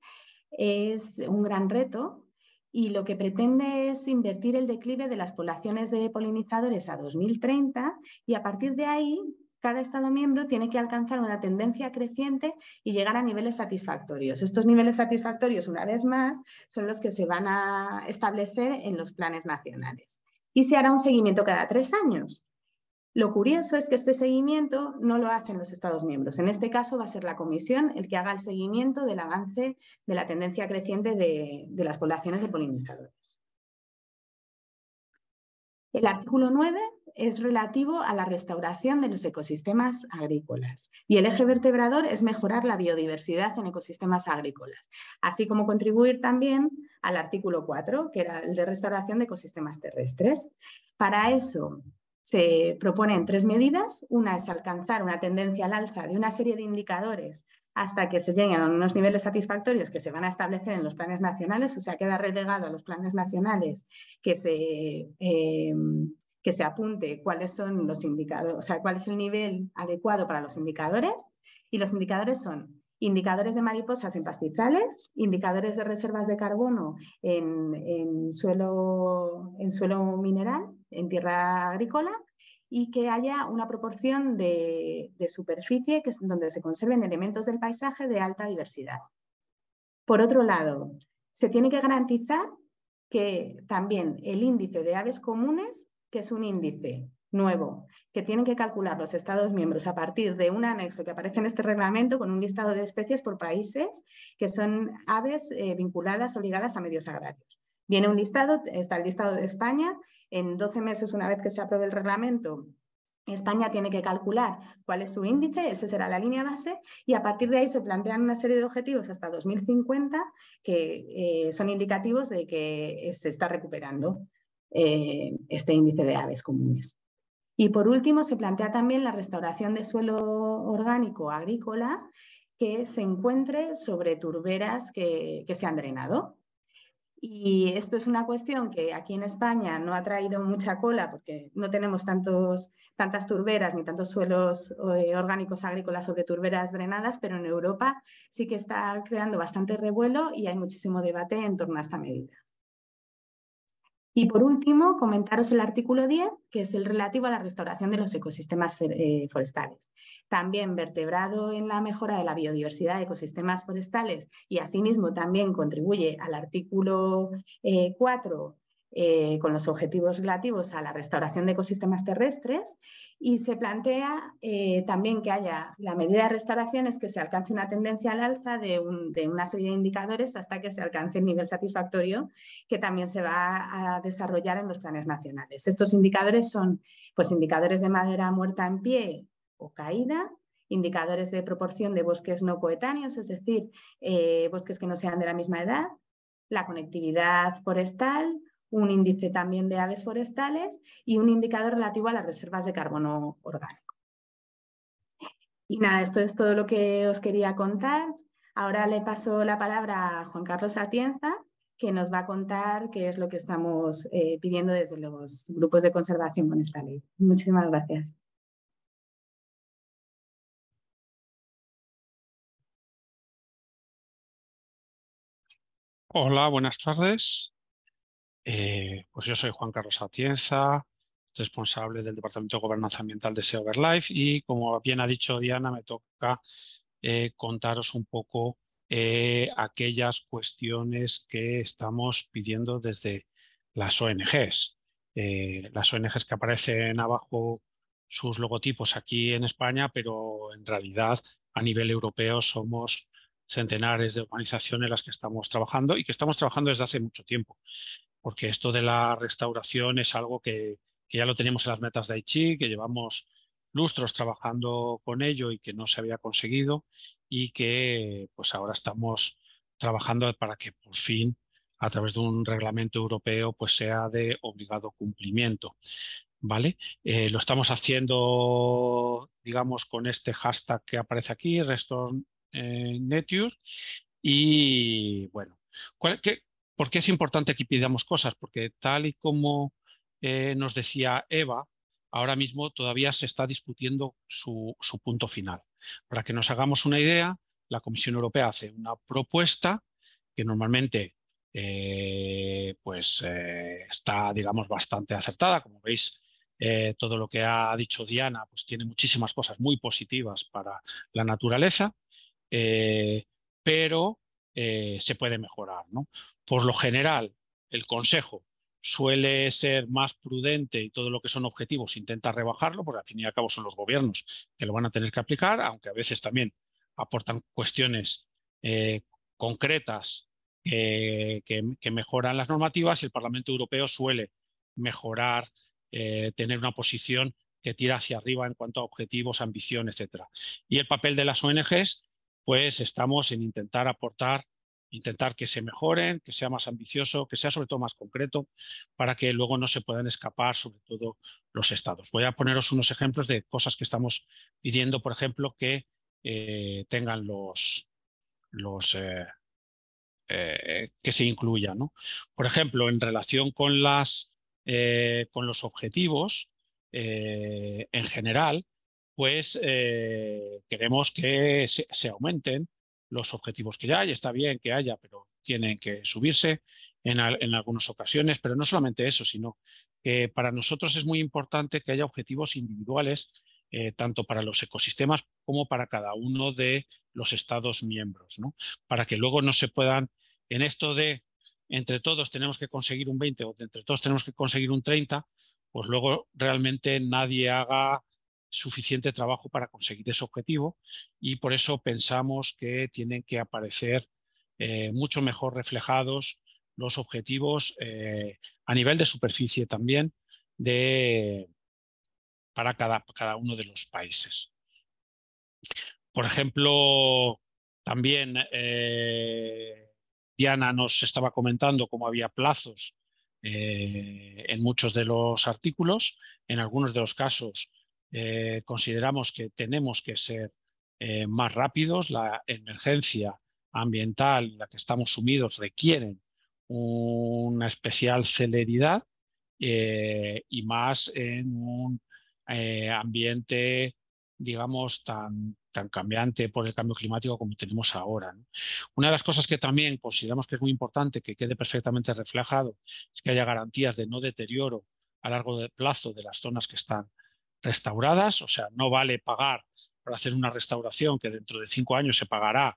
es un gran reto y lo que pretende es invertir el declive de las poblaciones de polinizadores a 2030 y a partir de ahí cada Estado miembro tiene que alcanzar una tendencia creciente y llegar a niveles satisfactorios. Estos niveles satisfactorios, una vez más, son los que se van a establecer en los planes nacionales. Y se hará un seguimiento cada tres años. Lo curioso es que este seguimiento no lo hacen los Estados miembros. En este caso va a ser la Comisión el que haga el seguimiento del avance de la tendencia creciente de, las poblaciones de polinizadores. El artículo 9 es relativo a la restauración de los ecosistemas agrícolas y el eje vertebrador es mejorar la biodiversidad en ecosistemas agrícolas, así como contribuir también al artículo 4, que era el de restauración de ecosistemas terrestres. Para eso se proponen tres medidas. Una es alcanzar una tendencia al alza de una serie de indicadores hasta que se lleguen a unos niveles satisfactorios que se van a establecer en los planes nacionales, o sea, queda relegado a los planes nacionales que se, eh, que se apunte cuáles son los indicadores, o sea, cuál es el nivel adecuado para los indicadores. Y los indicadores son indicadores de mariposas en pastizales, indicadores de reservas de carbono en suelo, en suelo mineral, en tierra agrícola, y que haya una proporción de, superficie que es donde se conserven elementos del paisaje de alta diversidad. Por otro lado, se tiene que garantizar que también el índice de aves comunes, que es un índice nuevo, que tienen que calcular los Estados miembros a partir de un anexo que aparece en este reglamento con un listado de especies por países que son aves eh, vinculadas o ligadas a medios agrarios. Viene un listado, está el listado de España. En 12 meses, una vez que se apruebe el reglamento, España tiene que calcular cuál es su índice, esa será la línea base, y a partir de ahí se plantean una serie de objetivos hasta 2050 que eh, son indicativos de que eh, se está recuperando eh, este índice de aves comunes. Y por último, se plantea también la restauración de suelo orgánico agrícola que se encuentre sobre turberas que se han drenado. Y esto es una cuestión que aquí en España no ha traído mucha cola porque no tenemos tantos, tantas turberas ni tantos suelos eh, orgánicos agrícolas sobre turberas drenadas, pero en Europa sí que está creando bastante revuelo y hay muchísimo debate en torno a esta medida. Y por último, comentaros el artículo 10, que es el relativo a la restauración de los ecosistemas eh, forestales. También vertebrado en la mejora de la biodiversidad de ecosistemas forestales y asimismo también contribuye al artículo 4 eh, eh, con los objetivos relativos a la restauración de ecosistemas terrestres y se plantea eh, también que haya la medida de restauración es que se alcance una tendencia al alza de, una serie de indicadores hasta que se alcance el nivel satisfactorio que también se va a desarrollar en los planes nacionales. Estos indicadores son pues, indicadores de madera muerta en pie o caída, indicadores de proporción de bosques no coetáneos, es decir, eh, bosques que no sean de la misma edad, la conectividad forestal, un índice también de aves forestales y un indicador relativo a las reservas de carbono orgánico. Y nada, esto es todo lo que os quería contar. Ahora le paso la palabra a Juan Carlos Atienza, que nos va a contar qué es lo que estamos eh, pidiendo desde los grupos de conservación con esta ley. Muchísimas gracias. Hola, buenas tardes. Eh, pues yo soy Juan Carlos Atienza, responsable del Departamento de Gobernanza Ambiental de Life y como bien ha dicho Diana, me toca eh, contaros un poco eh, aquellas cuestiones que estamos pidiendo desde las ONGs. las ONGs que aparecen abajo sus logotipos aquí en España, pero en realidad a nivel europeo somos centenares de organizaciones las que estamos trabajando y que estamos trabajando desde hace mucho tiempo porque esto de la restauración es algo que, ya lo teníamos en las metas de Aichi, que llevamos lustros trabajando con ello y que no se había conseguido y que pues ahora estamos trabajando para que por fin a través de un reglamento europeo pues sea de obligado cumplimiento. ¿Vale? Eh, lo estamos haciendo, digamos, con este hashtag que aparece aquí, Restore eh, Nature. Y bueno, ¿cuál, ¿Por qué es importante que pidamos cosas? Porque tal y como eh, nos decía Eva, ahora mismo todavía se está discutiendo su, punto final. Para que nos hagamos una idea, la Comisión Europea hace una propuesta que normalmente eh, pues eh, está, digamos, bastante acertada. Como veis, todo lo que ha dicho Diana, pues tiene muchísimas cosas muy positivas para la naturaleza, pero eh, se puede mejorar. ¿no? Por lo general, el consejo suele ser más prudente y todo lo que son objetivos intenta rebajarlo, porque al fin y al cabo son los gobiernos que lo van a tener que aplicar, aunque a veces también aportan cuestiones eh, concretas que, mejoran las normativas y el Parlamento Europeo suele mejorar, eh, tener una posición que tira hacia arriba en cuanto a objetivos, ambición, etc. Y el papel de las ONGs pues estamos en intentar aportar, intentar que se mejoren, que sea más ambicioso, que sea sobre todo más concreto, para que luego no se puedan escapar sobre todo los estados. Voy a poneros unos ejemplos de cosas que estamos pidiendo, por ejemplo, que eh, tengan los, los eh, eh, que se incluyan, Por ejemplo, en relación con, las, con los objetivos, en general, pues eh, queremos que se, aumenten los objetivos que ya hay. Está bien que haya, pero tienen que subirse en, algunas ocasiones, pero no solamente eso, sino que para nosotros es muy importante que haya objetivos individuales eh, tanto para los ecosistemas como para cada uno de los estados miembros, ¿no? para que luego no se puedan, en esto de entre todos tenemos que conseguir un 20 o entre todos tenemos que conseguir un 30, pues luego realmente nadie haga suficiente trabajo para conseguir ese objetivo y por eso pensamos que tienen que aparecer eh, mucho mejor reflejados los objetivos eh, a nivel de superficie también de, para cada, uno de los países. Por ejemplo, también eh, Diana nos estaba comentando cómo había plazos en muchos de los artículos. En algunos de los casos eh, consideramos que tenemos que ser eh, más rápidos. La emergencia ambiental en la que estamos sumidos requieren una especial celeridad eh, y más en un ambiente, digamos, tan, tan cambiante por el cambio climático como tenemos ahora. Una de las cosas que también consideramos que es muy importante que quede perfectamente reflejado es que haya garantías de no deterioro a largo plazo de las zonas que están restauradas, o sea, no vale pagar para hacer una restauración que dentro de cinco años se pagará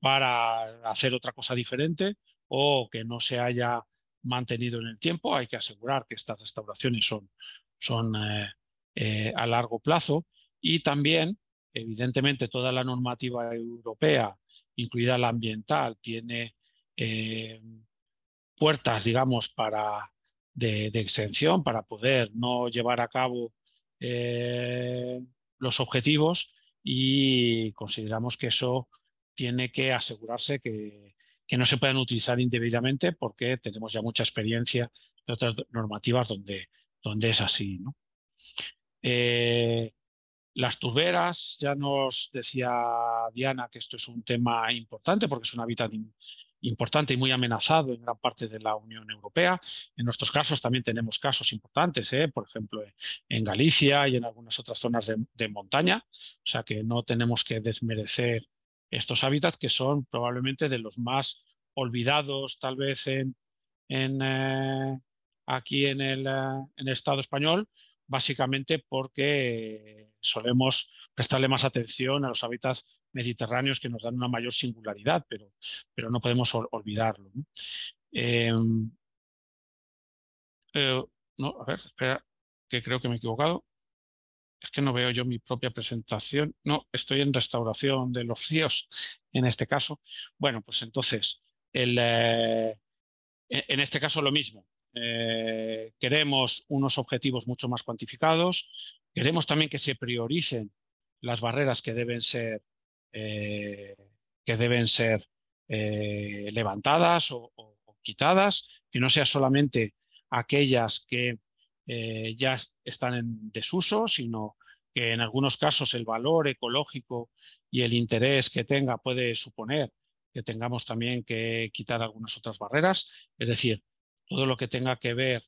para hacer otra cosa diferente o que no se haya mantenido en el tiempo. Hay que asegurar que estas restauraciones son, son eh, eh, a largo plazo y también, evidentemente, toda la normativa europea, incluida la ambiental, tiene eh, puertas, digamos, para, de, exención para poder no llevar a cabo eh, los objetivos y consideramos que eso tiene que asegurarse que, no se puedan utilizar indebidamente porque tenemos ya mucha experiencia de otras normativas donde, donde es así. ¿no? Eh, las turberas, ya nos decía Diana que esto es un tema importante porque es un hábitat importante y muy amenazado en gran parte de la Unión Europea. En nuestros casos también tenemos casos importantes, ¿eh? por ejemplo, en Galicia y en algunas otras zonas de, montaña. O sea que no tenemos que desmerecer estos hábitats que son probablemente de los más olvidados, tal vez en, en, eh, aquí eh, en el, Estado español, básicamente porque solemos prestarle más atención a los hábitats mediterráneos que nos dan una mayor singularidad, pero, pero no podemos olvidarlo. Em, eh, ¿no? a ver, espera, que creo que me he equivocado. Es que no veo yo mi propia presentación. No, estoy en restauración de los ríos en este caso. Bueno, pues entonces, el, eh, en este caso lo mismo. Eh, queremos unos objetivos mucho más cuantificados. Queremos también que se prioricen las barreras que deben ser eh, que deben ser eh, levantadas o, quitadas, que no sea solamente aquellas que eh, ya están en desuso, sino que en algunos casos el valor ecológico y el interés que tenga puede suponer que tengamos también que quitar algunas otras barreras, es decir, todo lo que tenga que ver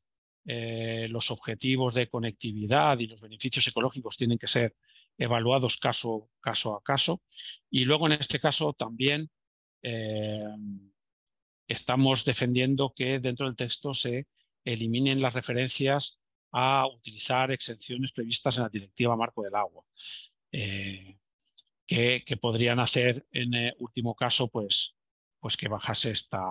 los objetivos de conectividad y los beneficios ecológicos tienen que ser evaluados caso, a caso. Y luego en este caso también eh, estamos defendiendo que dentro del texto se eliminen las referencias a utilizar exenciones previstas en la Directiva Marco del Agua, eh, que, podrían hacer en eh, último caso pues, pues que bajase esta,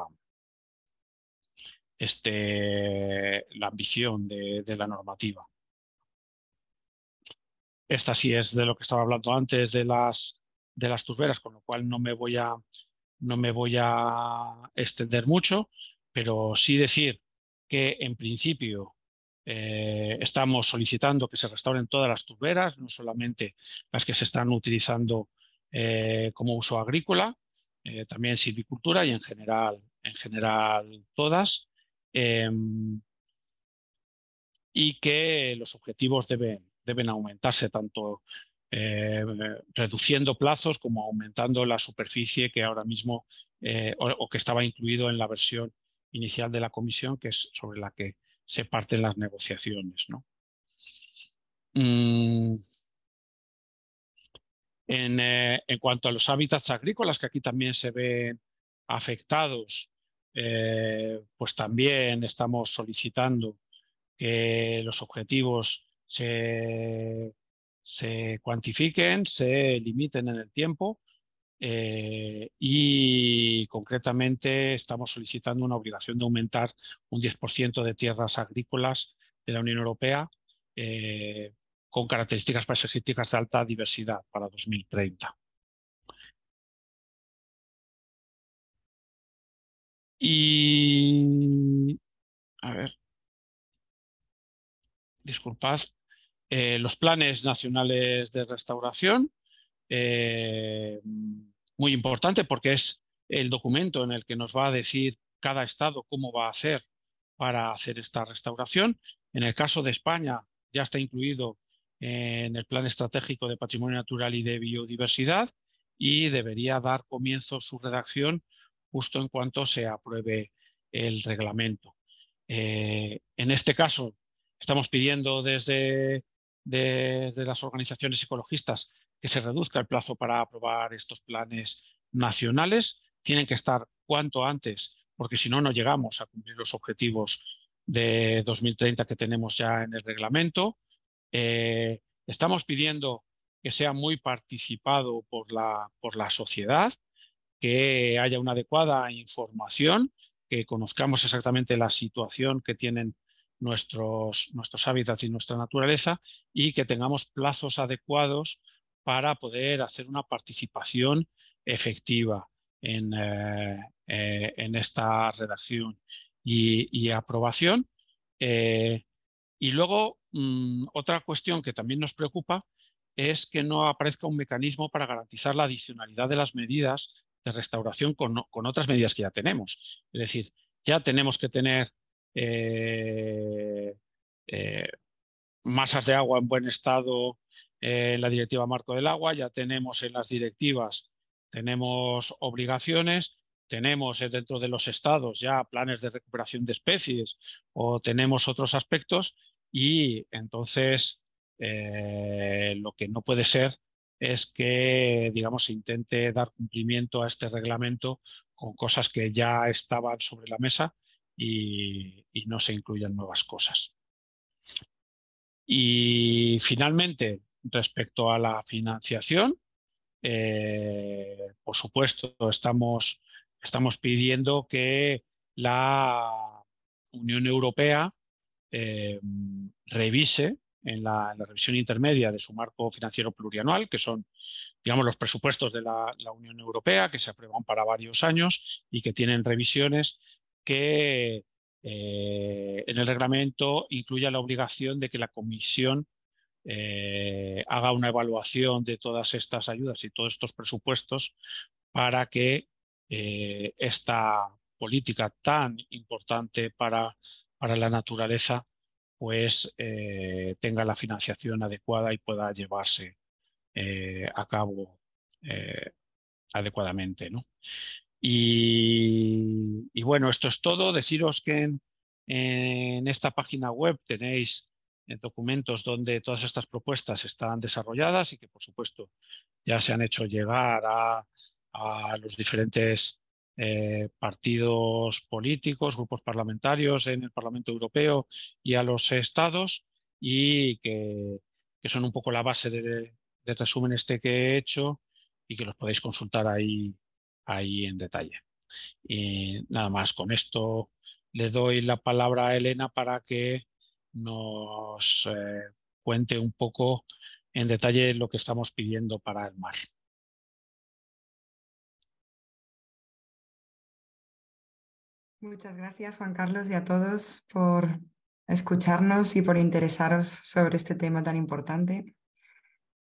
este, la ambición de la normativa. Esta sí es de lo que estaba hablando antes, de las, de las turberas, con lo cual no me voy a, no me voy a extender mucho, pero sí decir que en principio eh, estamos solicitando que se restauren todas las turberas, no solamente las que se están utilizando eh, como uso agrícola, eh, también silvicultura y en general, en general todas. Em, y que los objetivos deben, deben aumentarse tanto eh, reduciendo plazos como aumentando la superficie que ahora mismo eh, o, que estaba incluido en la versión inicial de la comisión, que es sobre la que se parten las negociaciones. Mm. En, eh, en, cuanto a los hábitats agrícolas, que aquí también se ven afectados, pues también estamos solicitando que los objetivos se, cuantifiquen, se limiten en el tiempo eh, y concretamente estamos solicitando una obligación de aumentar un 10% de tierras agrícolas de la Unión Europea eh, con características paisajísticas de alta diversidad para 2030. Y, a ver, disculpad, eh, los planes nacionales de restauración, eh, muy importante porque es el documento en el que nos va a decir cada estado cómo va a hacer para hacer esta restauración. En el caso de España ya está incluido en el Plan Estratégico de Patrimonio Natural y de Biodiversidad y debería dar comienzo su redacción justo en cuanto se apruebe el reglamento. Eh, en este caso, estamos pidiendo desde de, las organizaciones ecologistas que se reduzca el plazo para aprobar estos planes nacionales. Tienen que estar cuanto antes, porque si no, no llegamos a cumplir los objetivos de 2030 que tenemos ya en el reglamento. Eh, estamos pidiendo que sea muy participado por la, por la sociedad, que haya una adecuada información, que conozcamos exactamente la situación que tienen nuestros, hábitats y nuestra naturaleza y que tengamos plazos adecuados para poder hacer una participación efectiva en, eh, eh, esta redacción y, aprobación. Eh, y luego, mm, otra cuestión que también nos preocupa es que no aparezca un mecanismo para garantizar la adicionalidad de las medidas de restauración con otras medidas que ya tenemos. Es decir, ya tenemos que tener eh, eh, masas de agua en buen estado en eh, la directiva marco del agua, ya tenemos en las directivas, tenemos obligaciones, tenemos dentro de los estados ya planes de recuperación de especies o tenemos otros aspectos y entonces lo que no puede ser es que, digamos, se intente dar cumplimiento a este reglamento con cosas que ya estaban sobre la mesa y, no se incluyan nuevas cosas. Y finalmente, respecto a la financiación, eh, por supuesto, estamos, estamos pidiendo que la Unión Europea eh, revise en la, revisión intermedia de su marco financiero plurianual, que son, digamos, los presupuestos de la Unión Europea, que se aprueban para varios años y que tienen revisiones, que eh, en el reglamento incluya la obligación de que la comisión eh, haga una evaluación de todas estas ayudas y todos estos presupuestos para que eh, esta política tan importante para, para la naturaleza pues tenga la financiación adecuada y pueda llevarse a cabo adecuadamente. ¿no? Y, bueno, esto es todo. Deciros que en, esta página web tenéis eh, documentos donde todas estas propuestas están desarrolladas y que, por supuesto, ya se han hecho llegar a, los diferentes eh, partidos políticos, grupos parlamentarios en el Parlamento Europeo y a los estados y que, son un poco la base de resumen este que he hecho y que los podéis consultar ahí ahí en detalle. Y nada más, con esto le doy la palabra a Elena para que nos eh, cuente un poco en detalle lo que estamos pidiendo para el mar. Muchas gracias Juan Carlos y a todos por escucharnos y por interesaros sobre este tema tan importante.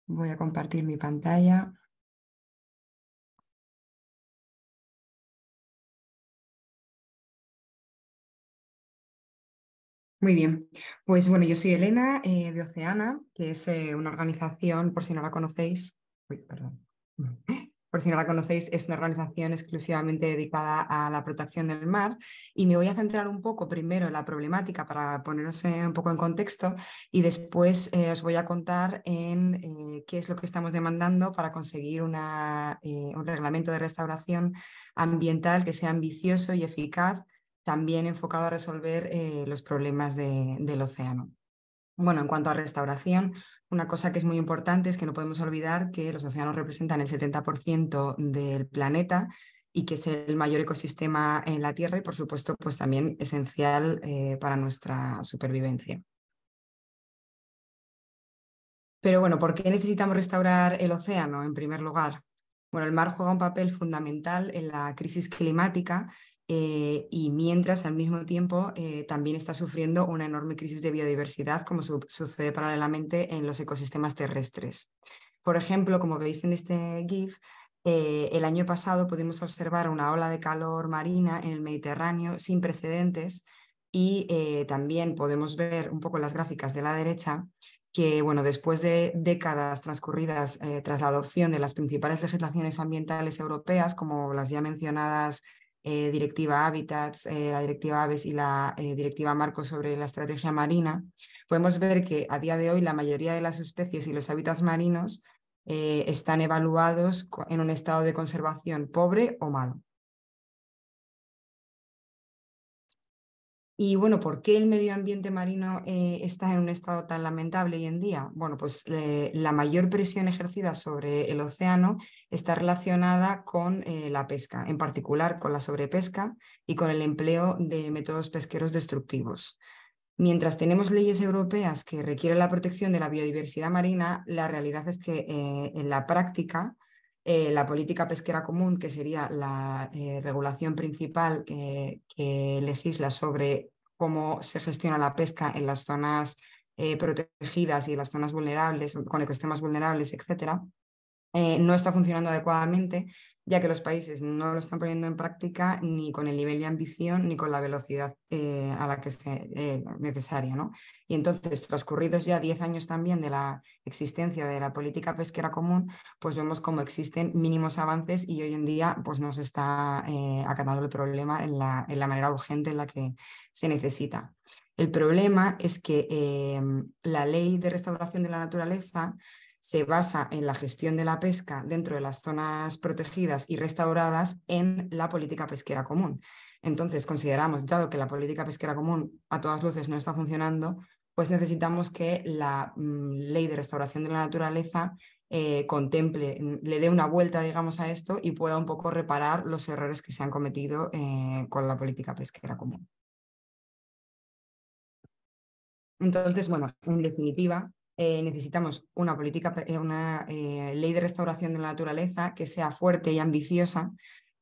Voy a compartir mi pantalla. Muy bien, pues bueno, yo soy Elena eh, de Oceana, que es eh, una organización, por si no la conocéis, por si no la conocéis, es una organización exclusivamente dedicada a la protección del mar y me voy a centrar un poco primero en la problemática para poneros eh, un poco en contexto y después os voy a contar en qué es lo que estamos demandando para conseguir un reglamento de restauración ambiental que sea ambicioso y eficaz también enfocado a resolver eh, los problemas del océano. Bueno, en cuanto a restauración, una cosa que es muy importante es que no podemos olvidar que los océanos representan el 70% del planeta y que es el mayor ecosistema en la Tierra y, por supuesto, pues también esencial eh, para nuestra supervivencia. Pero bueno, ¿por qué necesitamos restaurar el océano en primer lugar? Bueno, el mar juega un papel fundamental en la crisis climática eh, y mientras al mismo tiempo eh, también está sufriendo una enorme crisis de biodiversidad como sucede paralelamente en los ecosistemas terrestres. Por ejemplo, como veis en este GIF, eh, el año pasado pudimos observar una ola de calor marina en el Mediterráneo sin precedentes y también podemos ver un poco las gráficas de la derecha que bueno, después de décadas transcurridas tras la adopción de las principales legislaciones ambientales europeas, como las ya mencionadas eh, directiva Hábitats, eh, la directiva Aves y la eh, directiva Marco sobre la estrategia marina, podemos ver que a día de hoy la mayoría de las especies y los hábitats marinos están evaluados en un estado de conservación pobre o malo. Y bueno, ¿por qué el medio ambiente marino eh, está en un estado tan lamentable hoy en día? Bueno, pues eh, la mayor presión ejercida sobre el océano está relacionada con eh, la pesca, en particular con la sobrepesca y con el empleo de métodos pesqueros destructivos. Mientras tenemos leyes europeas que requieren la protección de la biodiversidad marina, la realidad es que en la práctica eh, la política pesquera común, que sería la eh, regulación principal que, legisla sobre cómo se gestiona la pesca en las zonas eh, protegidas y las zonas vulnerables, con ecosistemas vulnerables, etc. Eh, no está funcionando adecuadamente, ya que los países no lo están poniendo en práctica ni con el nivel de ambición ni con la velocidad eh, a la que es eh, necesaria. ¿no? Y entonces, transcurridos ya 10 años también de la existencia de la política pesquera común, pues vemos cómo existen mínimos avances y hoy en día pues, se está acatando el problema en en la, manera urgente en la que se necesita. El problema es que la ley de restauración de la naturaleza se basa en la gestión de la pesca dentro de las zonas protegidas y restauradas en la política pesquera común. Entonces, consideramos, dado que la política pesquera común a todas luces no está funcionando, pues necesitamos que la mm, ley de restauración de la naturaleza eh, contemple, mm, le dé una vuelta, digamos, a esto y pueda un poco reparar los errores que se han cometido eh, con la política pesquera común. Entonces, bueno, en definitiva, eh, necesitamos una política, eh, una eh, ley de restauración de la naturaleza que sea fuerte y ambiciosa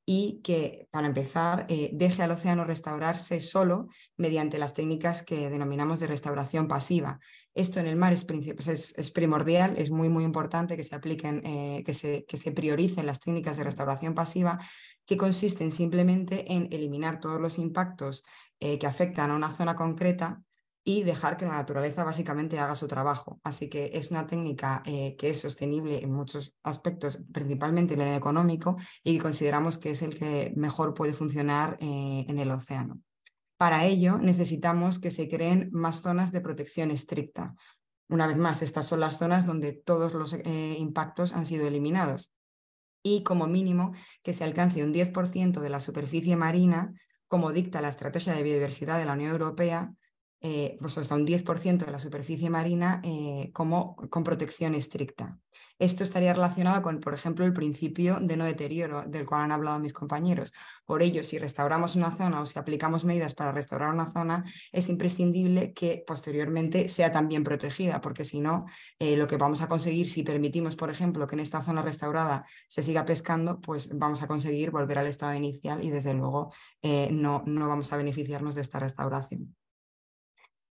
y que, para empezar, deje al océano restaurarse solo mediante las técnicas que denominamos de restauración pasiva. Esto en el mar es, pues primordial, es muy, muy importante que se apliquen, que se, que se prioricen las técnicas de restauración pasiva, que consisten simplemente en eliminar todos los impactos que afectan a una zona concreta y dejar que la naturaleza básicamente haga su trabajo. Así que es una técnica eh, que es sostenible en muchos aspectos, principalmente en el económico, y consideramos que es el que mejor puede funcionar eh, en el océano. Para ello necesitamos que se creen más zonas de protección estricta. Una vez más, estas son las zonas donde todos los eh, impactos han sido eliminados. Y como mínimo, que se alcance un 10% de la superficie marina, como dicta la Estrategia de Biodiversidad de la Unión Europea, eh, pues hasta un 10% de la superficie marina eh, como, con protección estricta. Esto estaría relacionado con, por ejemplo, el principio de no deterioro del cual han hablado mis compañeros. Por ello, si restauramos una zona o si aplicamos medidas para restaurar una zona, es imprescindible que posteriormente sea también protegida, porque si no, eh, lo que vamos a conseguir, si permitimos, por ejemplo, que en esta zona restaurada se siga pescando, pues vamos a conseguir volver al estado inicial y, desde luego, no vamos a beneficiarnos de esta restauración.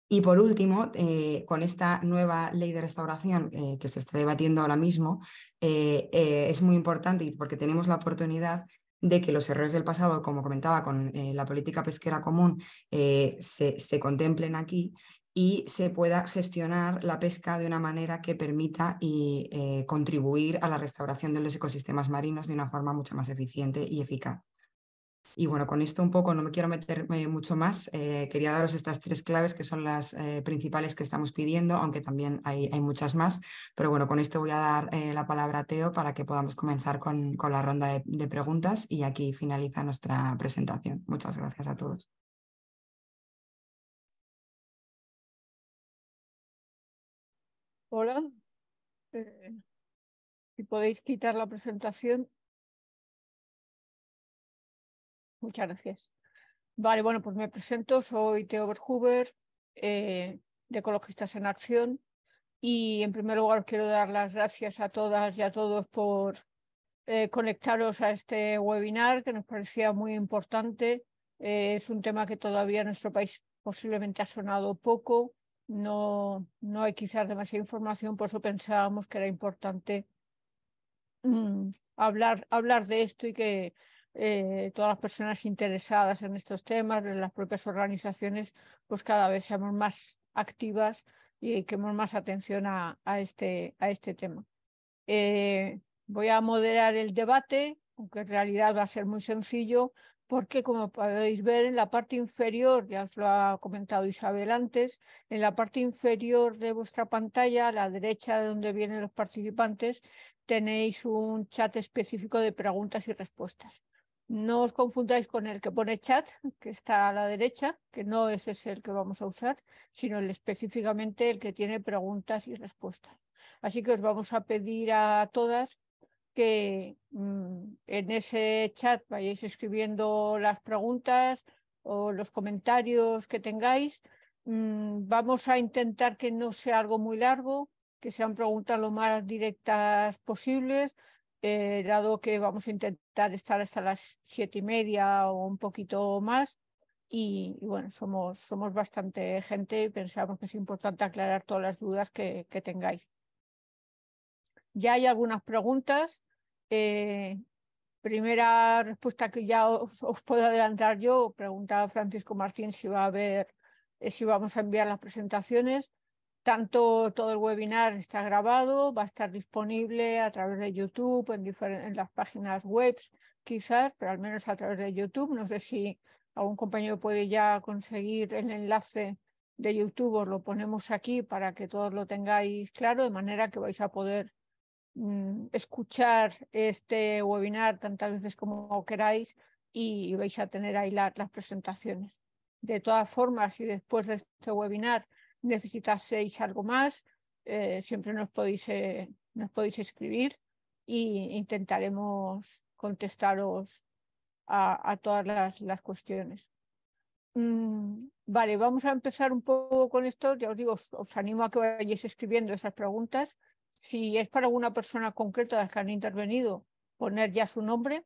Y por último, eh, con esta nueva ley de restauración eh, que se está debatiendo ahora mismo, eh, es muy importante porque tenemos la oportunidad de que los errores del pasado, como comentaba con la política pesquera común, se, contemplen aquí y se pueda gestionar la pesca de una manera que permita y, contribuir a la restauración de los ecosistemas marinos de una forma mucho más eficiente y eficaz. Y bueno, con esto un poco no me quiero meterme eh, mucho más. Eh, quería daros estas tres claves que son las eh, principales que estamos pidiendo, aunque también hay, muchas más. Pero bueno, con esto voy a dar la palabra a Teo para que podamos comenzar con, la ronda de, de preguntas y aquí finaliza nuestra presentación. Muchas gracias a todos. Hola. si podéis quitar la presentación. Muchas gracias. Vale, bueno, pues me presento, soy Teo Berhuber, eh, de Ecologistas en Acción, y en primer lugar quiero dar las gracias a todas y a todos por eh, conectaros a este webinar que nos parecía muy importante. Eh, es un tema que todavía en nuestro país posiblemente ha sonado poco, no, no hay quizás demasiada información, por eso pensábamos que era importante mm, hablar, hablar de esto y que eh, todas las personas interesadas en estos temas, en las propias organizaciones, pues cada vez seamos más activas y que hemos más atención a, este, a este tema. Eh, voy a moderar el debate, aunque en realidad va a ser muy sencillo, porque como podéis ver en la parte inferior, ya os lo ha comentado Isabel antes, en la parte inferior de vuestra pantalla, a la derecha de donde vienen los participantes, tenéis un chat específico de preguntas y respuestas. No os confundáis con el que pone chat, que está a la derecha, que no ese es el que vamos a usar, sino el específicamente el que tiene preguntas y respuestas. Así que os vamos a pedir a todas que mm, en ese chat vayáis escribiendo las preguntas o los comentarios que tengáis. Mm, vamos a intentar que no sea algo muy largo, que sean preguntas lo más directas posibles eh, dado que vamos a intentar estar hasta las siete y media o un poquito más. Y, bueno, somos, somos bastante gente y pensamos que es importante aclarar todas las dudas que, tengáis. Ya hay algunas preguntas. Eh, primera respuesta que ya os, puedo adelantar yo, pregunta Francisco Martín si va a haber, eh, si vamos a enviar las presentaciones. Tanto todo el webinar está grabado, va a estar disponible a través de YouTube, en, en las páginas web quizás, pero al menos a través de YouTube. No sé si algún compañero puede ya conseguir el enlace de YouTube, os lo ponemos aquí para que todos lo tengáis claro, de manera que vais a poder mm, escuchar este webinar tantas veces como queráis y vais a tener ahí las presentaciones. De todas formas, y después de este webinar necesitaseis algo más, eh, siempre nos podéis, eh, nos podéis escribir y intentaremos contestaros a, todas las, cuestiones. Mm, vale, vamos a empezar un poco con esto. Ya os digo, os, animo a que vayáis escribiendo esas preguntas. Si es para alguna persona concreta de las que han intervenido, poner ya su nombre.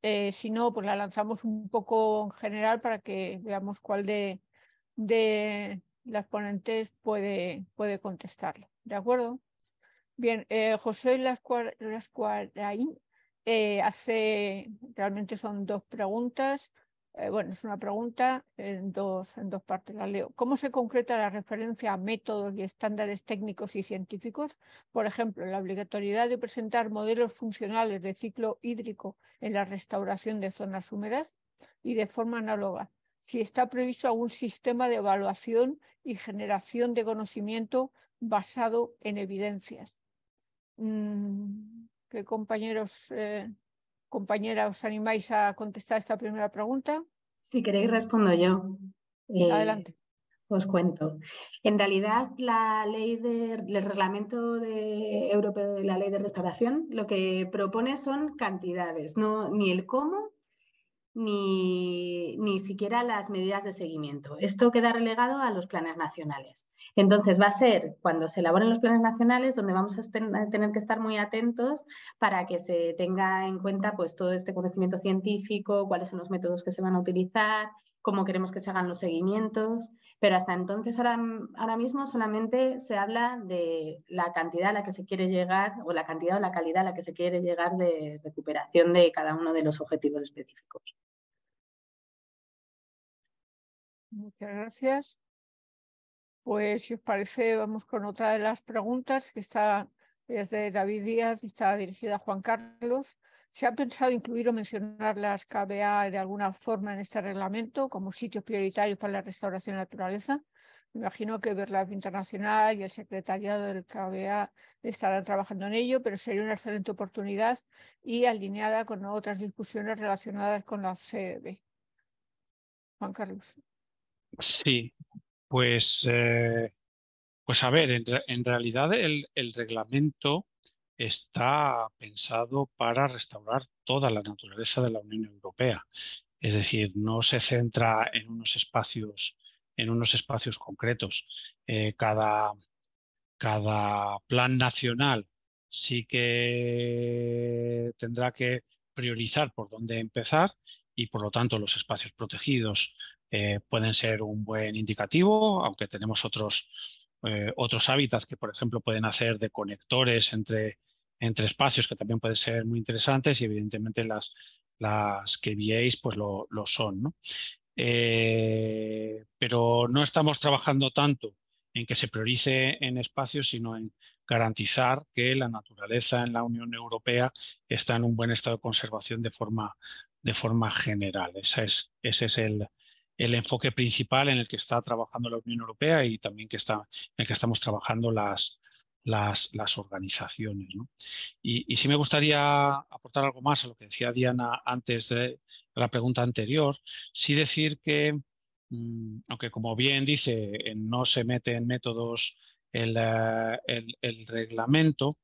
Eh, si no, pues la lanzamos un poco en general para que veamos cuál de, las ponentes puede, puede ¿De acuerdo? Bien, eh, José Lascuaraín eh, hace, realmente son dos preguntas. Eh, bueno, es una pregunta en dos, en dos partes, la leo. ¿Cómo se concreta la referencia a métodos y estándares técnicos y científicos? Por ejemplo, la obligatoriedad de presentar modelos funcionales de ciclo hídrico en la restauración de zonas húmedas y de forma análoga si está previsto algún sistema de evaluación y generación de conocimiento basado en evidencias. Mm, ¿Qué compañeros, eh, compañeras, compañera, os animáis a contestar esta primera pregunta? Si queréis respondo yo. Eh, Adelante. Os cuento. En realidad, la ley de, el reglamento de, europeo de la ley de restauración lo que propone son cantidades, no ni el cómo ni, ni siquiera las medidas de seguimiento. Esto queda relegado a los planes nacionales. Entonces va a ser cuando se elaboren los planes nacionales donde vamos a tener que estar muy atentos para que se tenga en cuenta pues, todo este conocimiento científico, cuáles son los métodos que se van a utilizar, cómo queremos que se hagan los seguimientos, pero hasta entonces ahora, mismo solamente se habla de la cantidad a la que se quiere llegar o la cantidad o la calidad a la que se quiere llegar de recuperación de cada uno de los objetivos específicos. Muchas gracias. Pues si os parece, vamos con otra de las preguntas que está desde David Díaz y está dirigida a Juan Carlos. ¿Se ha pensado incluir o mencionar las KBA de alguna forma en este reglamento como sitios prioritarios para la restauración de la naturaleza? Me imagino que Verlab Internacional y el secretariado del KBA estarán trabajando en ello, pero sería una excelente oportunidad y alineada con otras discusiones relacionadas con la CEB. Juan Carlos. Sí, pues, eh, pues a ver, en, realidad el reglamento está pensado para restaurar toda la naturaleza de la Unión Europea. Es decir, no se centra en unos espacios, en unos espacios concretos. Eh, cada, cada plan nacional sí que tendrá que priorizar por dónde empezar y por lo tanto los espacios protegidos eh, pueden ser un buen indicativo, aunque tenemos otros, eh, otros hábitats que, por ejemplo, pueden hacer de conectores entre, entre espacios, que también pueden ser muy interesantes y evidentemente las, las KBAs pues lo, son. ¿no? Eh, pero no estamos trabajando tanto en que se priorice en espacios, sino en garantizar que la naturaleza en la Unión Europea está en un buen estado de conservación de forma, de forma general. Esa es, ese es el, el enfoque principal en el que está trabajando la Unión Europea y también que está, en el que estamos trabajando las, las, organizaciones. Y, sí me gustaría aportar algo más a lo que decía Diana antes de la pregunta anterior, sí decir que, mm, aunque como bien dice, eh, no se mete en métodos el, eh, reglamento,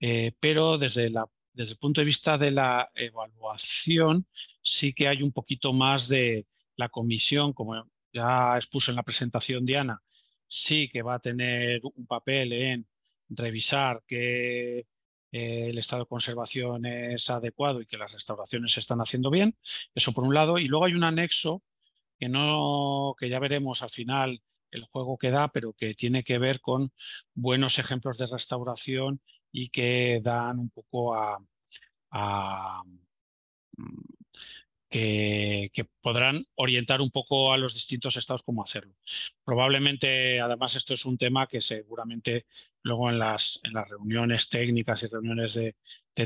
eh, pero desde, la, desde el punto de vista de la evaluación sí que hay un poquito más de, la comisión, como ya expuso en la presentación Diana, sí que va a tener un papel en revisar que eh, el estado de conservación es adecuado y que las restauraciones se están haciendo bien. Eso por un lado. Y luego hay un anexo que, no, que ya veremos al final el juego que da, pero que tiene que ver con buenos ejemplos de restauración y que dan un poco a que, podrán orientar un poco a los distintos estados cómo hacerlo. Probablemente, además, esto es un tema que seguramente luego en las, en las reuniones técnicas y reuniones de,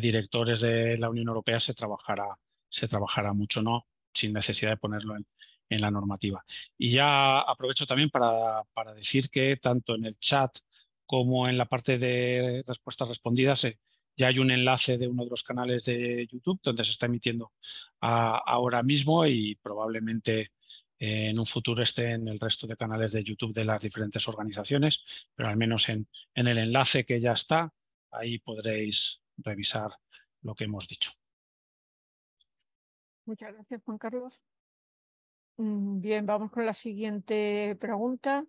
directores de la Unión Europea se trabajará, se trabajará mucho, ¿no? Sin necesidad de ponerlo en, en la normativa. Y ya aprovecho también para, para, decir que tanto en el chat como en la parte de respuestas respondidas se, eh, ya hay un enlace de uno de los canales de YouTube donde se está emitiendo ahora mismo y probablemente eh, en un futuro esté en el resto de canales de YouTube de las diferentes organizaciones, pero al menos en, en el enlace que ya está, ahí podréis revisar lo que hemos dicho. Muchas gracias, Juan Carlos. Mm, bien, vamos con la siguiente pregunta.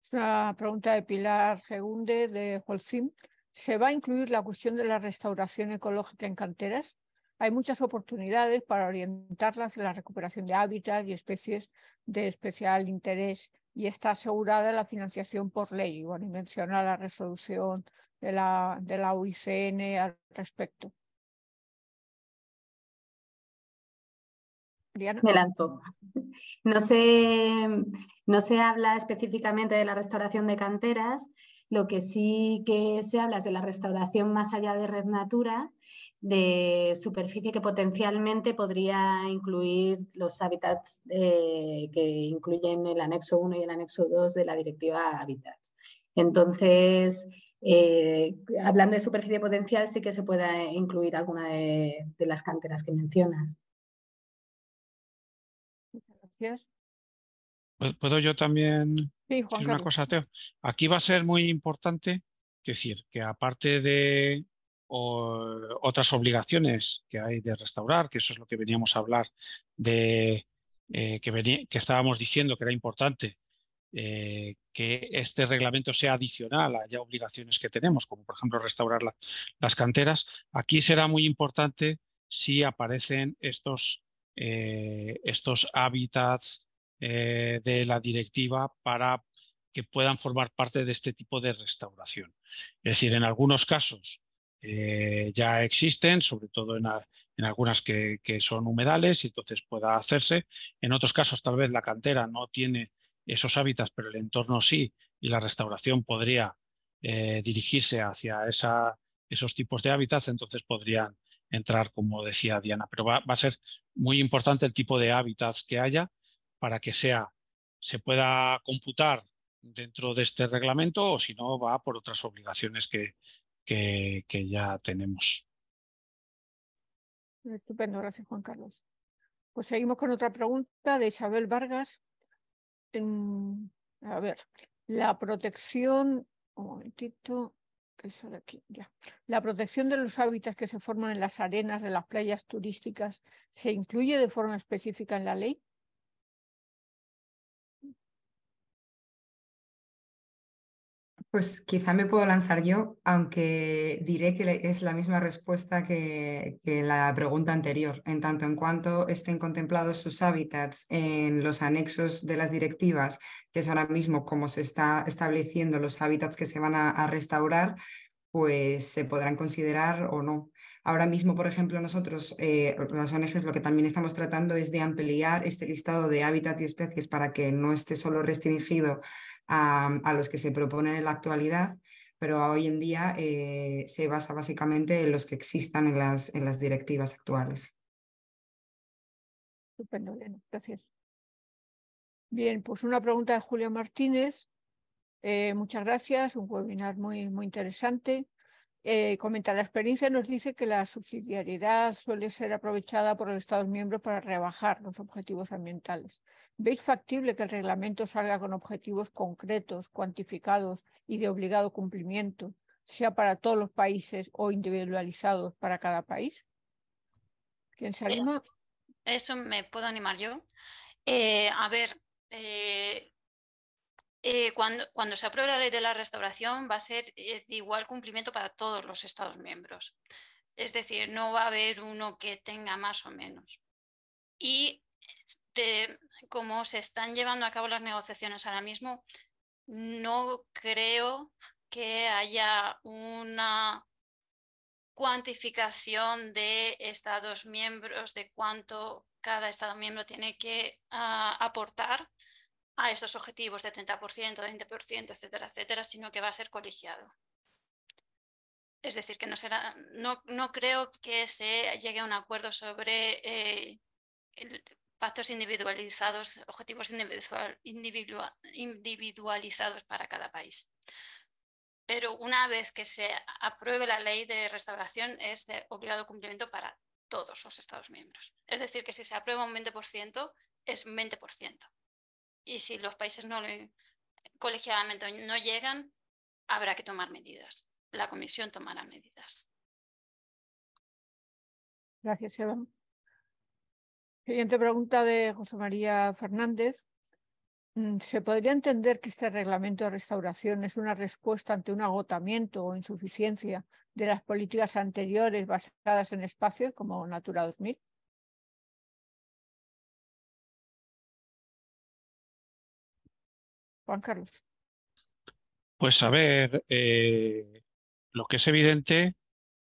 Es una pregunta de Pilar Segunde de Holcim. ¿Se va a incluir la cuestión de la restauración ecológica en canteras? Hay muchas oportunidades para orientarlas hacia la recuperación de hábitats y especies de especial interés y está asegurada la financiación por ley. Bueno, y menciona la resolución de la, de la UICN al respecto. No no se habla específicamente de la restauración de canteras, lo que sí que se habla es de la restauración más allá de Red Natura, de superficie que potencialmente podría incluir los hábitats eh, que incluyen el anexo 1 y el anexo 2 de la directiva Hábitats. Entonces, eh, hablando de superficie potencial, sí que se puede incluir alguna de, de las canteras que mencionas. Muchas gracias. ¿Puedo yo también decir una cosa, Teo? Aquí va a ser muy importante decir que aparte de otras obligaciones que hay de restaurar, que eso es lo que veníamos a hablar, de, eh, que, que, estábamos diciendo que era importante eh, que este reglamento sea adicional a obligaciones que tenemos, como por ejemplo restaurar las canteras, aquí será muy importante si aparecen estos, eh, estos hábitats eh, de la directiva para que puedan formar parte de este tipo de restauración. Es decir, en algunos casos eh, ya existen, sobre todo en, algunas que, son humedales y entonces pueda hacerse. En otros casos tal vez la cantera no tiene esos hábitats, pero el entorno sí y la restauración podría eh, dirigirse hacia esos tipos de hábitats, entonces podrían entrar, como decía Diana, pero va, a ser muy importante el tipo de hábitats que haya para que sea, se pueda computar dentro de este reglamento o si no va por otras obligaciones que, que, ya tenemos. Estupendo, gracias Juan Carlos. Pues seguimos con otra pregunta de Isabel Vargas. a ver, la protección, un momentito, eso de aquí, ya. La protección de los hábitats que se forman en las arenas de las playas turísticas se incluye de forma específica en la ley. Pues quizá me puedo lanzar yo, aunque diré que es la misma respuesta que, la pregunta anterior, en tanto en cuanto estén contemplados sus hábitats en los anexos de las directivas, que es ahora mismo como se está estableciendo los hábitats que se van a, restaurar, pues se podrán considerar o no. Ahora mismo, por ejemplo, nosotros, eh, las ONGs, lo que también estamos tratando es de ampliar este listado de hábitats y especies para que no esté solo restringido a, los que se proponen en la actualidad, pero hoy en día eh, se basa básicamente en los que existan en las, directivas actuales. Estupendo, gracias. Bien, pues una pregunta de Julio Martínez. Eh, muchas gracias, un webinar muy, muy interesante. Eh, comenta, la experiencia nos dice que la subsidiariedad suele ser aprovechada por los Estados miembros para rebajar los objetivos ambientales. ¿Veis factible que el reglamento salga con objetivos concretos, cuantificados y de obligado cumplimiento, sea para todos los países o individualizados para cada país? ¿Quién se anima? Eso me puedo animar yo. Eh, a ver, eh, eh, cuando, se apruebe la ley de la restauración va a ser eh, de igual cumplimiento para todos los Estados miembros. Es decir, no va a haber uno que tenga más o menos. Y de, como se están llevando a cabo las negociaciones ahora mismo, no creo que haya una cuantificación de Estados miembros, de cuánto cada Estado miembro tiene que ah, aportar a esos objetivos de 30%, 20%, etcétera, etcétera, sino que va a ser colegiado. Es decir, que no, será, no, no creo que se llegue a un acuerdo sobre eh, pactos individualizados, objetivos individual, individual, individualizados para cada país. Pero una vez que se apruebe la ley de restauración es de obligado cumplimiento para todos los Estados miembros. Es decir, que si se aprueba un 20%, es 20% y si los países no colegiadamente no llegan, habrá que tomar medidas. La Comisión tomará medidas. Gracias, Eva. Siguiente pregunta de José María Fernández. Mm, ¿Se podría entender que este reglamento de restauración es una respuesta ante un agotamiento o insuficiencia de las políticas anteriores basadas en espacios como Natura 2000? Juan Carlos. Pues a ver, eh, lo que es evidente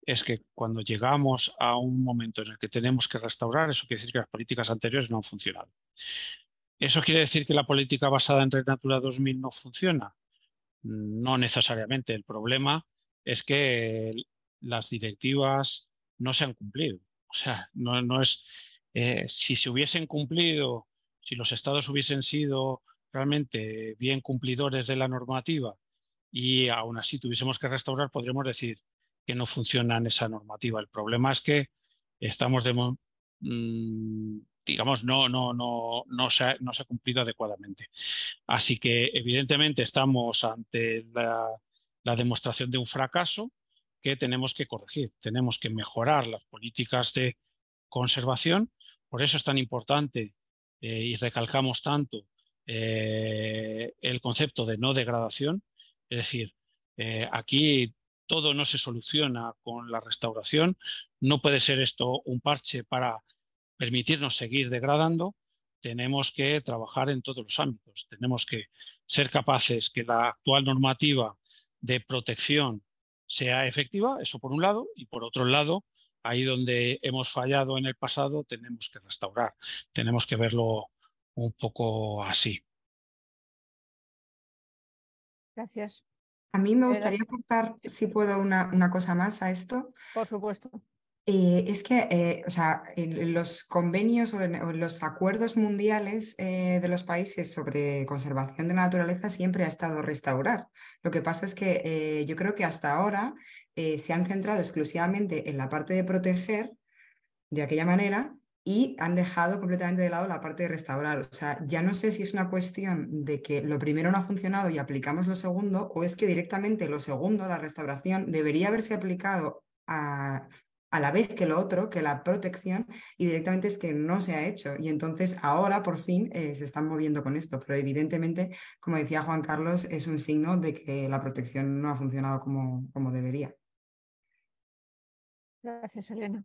es que cuando llegamos a un momento en el que tenemos que restaurar, eso quiere decir que las políticas anteriores no han funcionado. ¿Eso quiere decir que la política basada en Red Natura 2000 no funciona? No necesariamente. El problema es que las directivas no se han cumplido. O sea, no, es. Eh, si se hubiesen cumplido, si los estados hubiesen sido realmente bien cumplidores de la normativa y aún así tuviésemos que restaurar, podríamos decir que no funciona en esa normativa. El problema es que estamos, mm, digamos, no, no, no, no, se ha, se ha cumplido adecuadamente. Así que evidentemente estamos ante la, demostración de un fracaso que tenemos que corregir. Tenemos que mejorar las políticas de conservación. Por eso es tan importante eh, y recalcamos tanto eh, el concepto de no degradación, es decir, eh, aquí todo no se soluciona con la restauración, no puede ser esto un parche para permitirnos seguir degradando, tenemos que trabajar en todos los ámbitos, tenemos que ser capaces que la actual normativa de protección sea efectiva, eso por un lado, y por otro lado, ahí donde hemos fallado en el pasado, tenemos que restaurar, tenemos que verlo un poco así. Gracias. A mí me eh, gustaría aportar, si puedo, una, cosa más a esto. Por supuesto. Eh, es que eh, o sea, los convenios o los acuerdos mundiales de los países sobre conservación de la naturaleza siempre ha estado restaurar. Lo que pasa es que yo creo que hasta ahora se han centrado exclusivamente en la parte de proteger de aquella manera y han dejado completamente de lado la parte de restaurar. O sea, ya no sé si es una cuestión de que lo primero no ha funcionado y aplicamos lo segundo, o es que directamente lo segundo, la restauración, debería haberse aplicado a, la vez que lo otro, que la protección, y directamente es que no se ha hecho. Y entonces ahora por fin eh, se están moviendo con esto, pero evidentemente, como decía Juan Carlos, es un signo de que la protección no ha funcionado como, como debería. Gracias, Elena.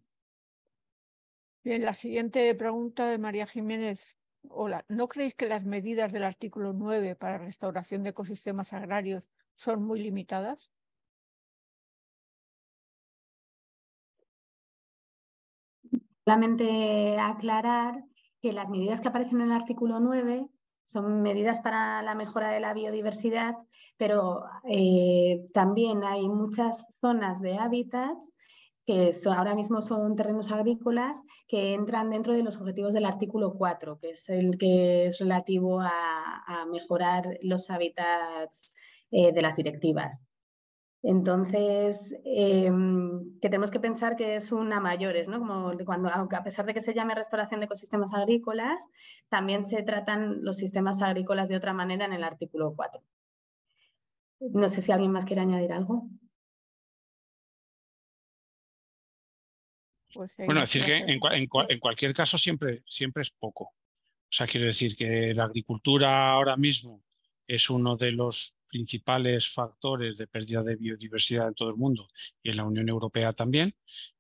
Bien, la siguiente pregunta de María Jiménez. Hola, ¿no creéis que las medidas del artículo 9 para restauración de ecosistemas agrarios son muy limitadas? Solamente aclarar que las medidas que aparecen en el artículo 9 son medidas para la mejora de la biodiversidad, pero eh, también hay muchas zonas de hábitats que ahora mismo son terrenos agrícolas que entran dentro de los objetivos del artículo 4, que es el que es relativo a, mejorar los hábitats eh, de las directivas. Entonces, em, que tenemos que pensar que es una mayores, cuando, a pesar de que se llame restauración de ecosistemas agrícolas, también se tratan los sistemas agrícolas de otra manera en el artículo 4. No sé si alguien más quiere añadir algo. Pues bueno, decir que en, cualquier caso siempre, siempre es poco. O sea, quiero decir que la agricultura ahora mismo es uno de los principales factores de pérdida de biodiversidad en todo el mundo y en la Unión Europea también,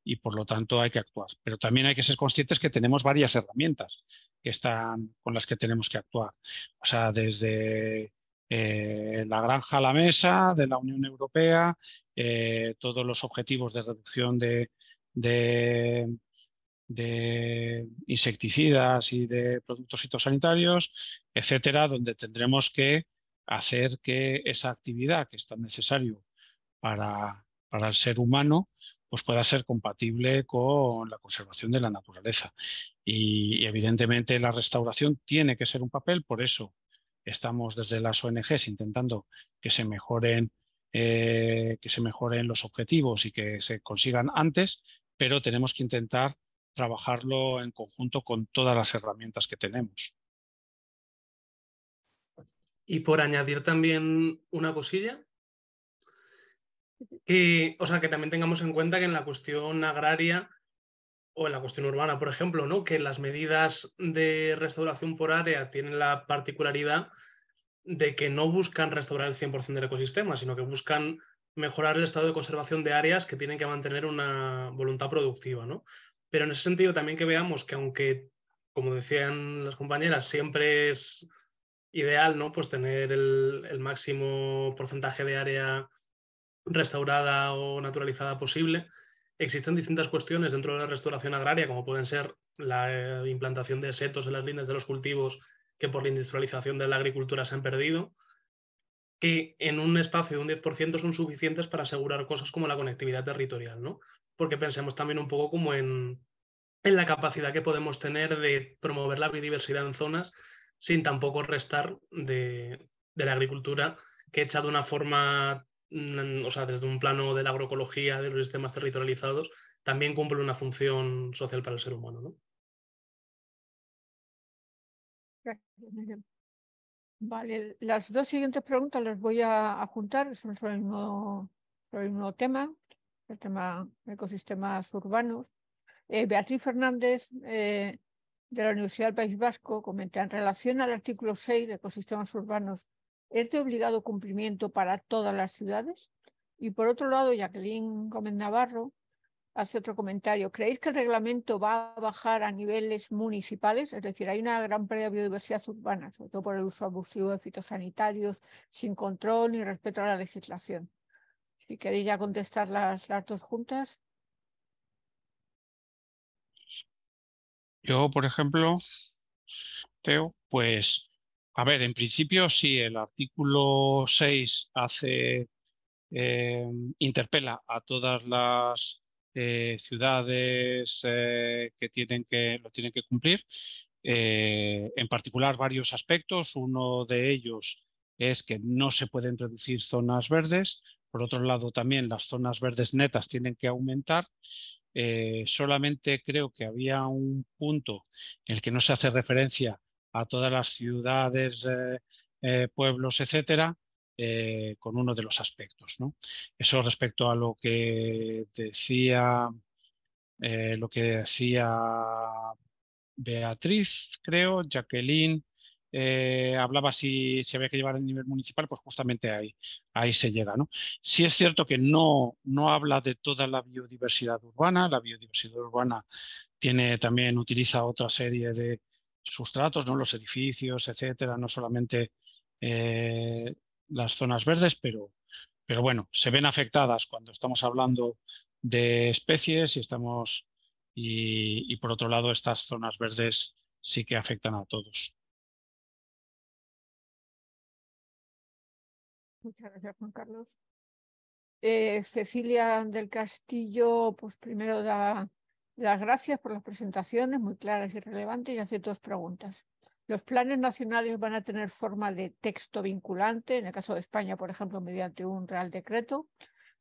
y por lo tanto hay que actuar. Pero también hay que ser conscientes que tenemos varias herramientas que están, con las que tenemos que actuar. O sea, desde eh, la granja a la mesa de la Unión Europea, eh, todos los objetivos de reducción de, de, insecticidas y de productos fitosanitarios, etcétera, donde tendremos que hacer que esa actividad que es tan necesario para, el ser humano pues pueda ser compatible con la conservación de la naturaleza. Y, evidentemente la restauración tiene que ser un papel, por eso estamos desde las ONGs intentando que se mejoren, eh, que se mejoren los objetivos y que se consigan antes, pero tenemos que intentar trabajarlo en conjunto con todas las herramientas que tenemos. Y por añadir también una cosilla, que, o sea, que también tengamos en cuenta que en la cuestión agraria o en la cuestión urbana, por ejemplo, ¿no? que las medidas de restauración por área tienen la particularidad de que no buscan restaurar el 100% del ecosistema, sino que buscan mejorar el estado de conservación de áreas que tienen que mantener una voluntad productiva. ¿no? Pero en ese sentido también que veamos que aunque, como decían las compañeras, siempre es ideal ¿no? pues tener el, el máximo porcentaje de área restaurada o naturalizada posible, existen distintas cuestiones dentro de la restauración agraria, como pueden ser la eh, implantación de setos en las líneas de los cultivos que por la industrialización de la agricultura se han perdido, que en un espacio de un 10% son suficientes para asegurar cosas como la conectividad territorial, ¿no? Porque pensemos también un poco como en, la capacidad que podemos tener de promover la biodiversidad en zonas sin tampoco restar de, la agricultura que hecha de una forma, mm, o sea, desde un plano de la agroecología, de los sistemas territorializados, también cumple una función social para el ser humano, ¿no? Vale, las dos siguientes preguntas las voy a, juntar, son sobre el, mismo, sobre el tema, el tema ecosistemas urbanos. Eh, Beatriz Fernández, eh, de la Universidad del País Vasco, comenta, en relación al artículo 6 de ecosistemas urbanos, ¿es de obligado cumplimiento para todas las ciudades? Y por otro lado, Jacqueline Gómez Navarro hace otro comentario. ¿Creéis que el reglamento va a bajar a niveles municipales? Es decir, hay una gran pérdida de biodiversidad urbana, sobre todo por el uso abusivo de fitosanitarios, sin control ni respeto a la legislación. Si queréis ya contestar las, las dos juntas. Yo, por ejemplo, Teo, pues, a ver, en principio sí, el artículo 6 hace, eh, interpela a todas las eh, ciudades eh, que, tienen que lo tienen que cumplir. Eh, en particular, varios aspectos. Uno de ellos es que no se pueden reducir zonas verdes. Por otro lado, también las zonas verdes netas tienen que aumentar. solamente creo que había un punto en el que no se hace referencia a todas las ciudades, pueblos, etcétera, eh, con uno de los aspectos. Eso respecto a lo que decía, eh, lo que decía Beatriz, creo, Jacqueline, eh, hablaba si se había que llevar a nivel municipal, pues justamente ahí, ahí se llega. ¿no? Sí es cierto que no, no habla de toda la biodiversidad urbana, la biodiversidad urbana tiene también, utiliza otra serie de sustratos, los edificios, etcétera, no solamente las zonas verdes, pero, pero bueno, se ven afectadas cuando estamos hablando de especies y estamos y, por otro lado estas zonas verdes sí que afectan a todos. Muchas gracias, Juan Carlos. Eh, Cecilia del Castillo, pues primero da las gracias por las presentaciones muy claras y relevantes y hace dos preguntas. Los planes nacionales van a tener forma de texto vinculante, en el caso de España, por ejemplo, mediante un real decreto.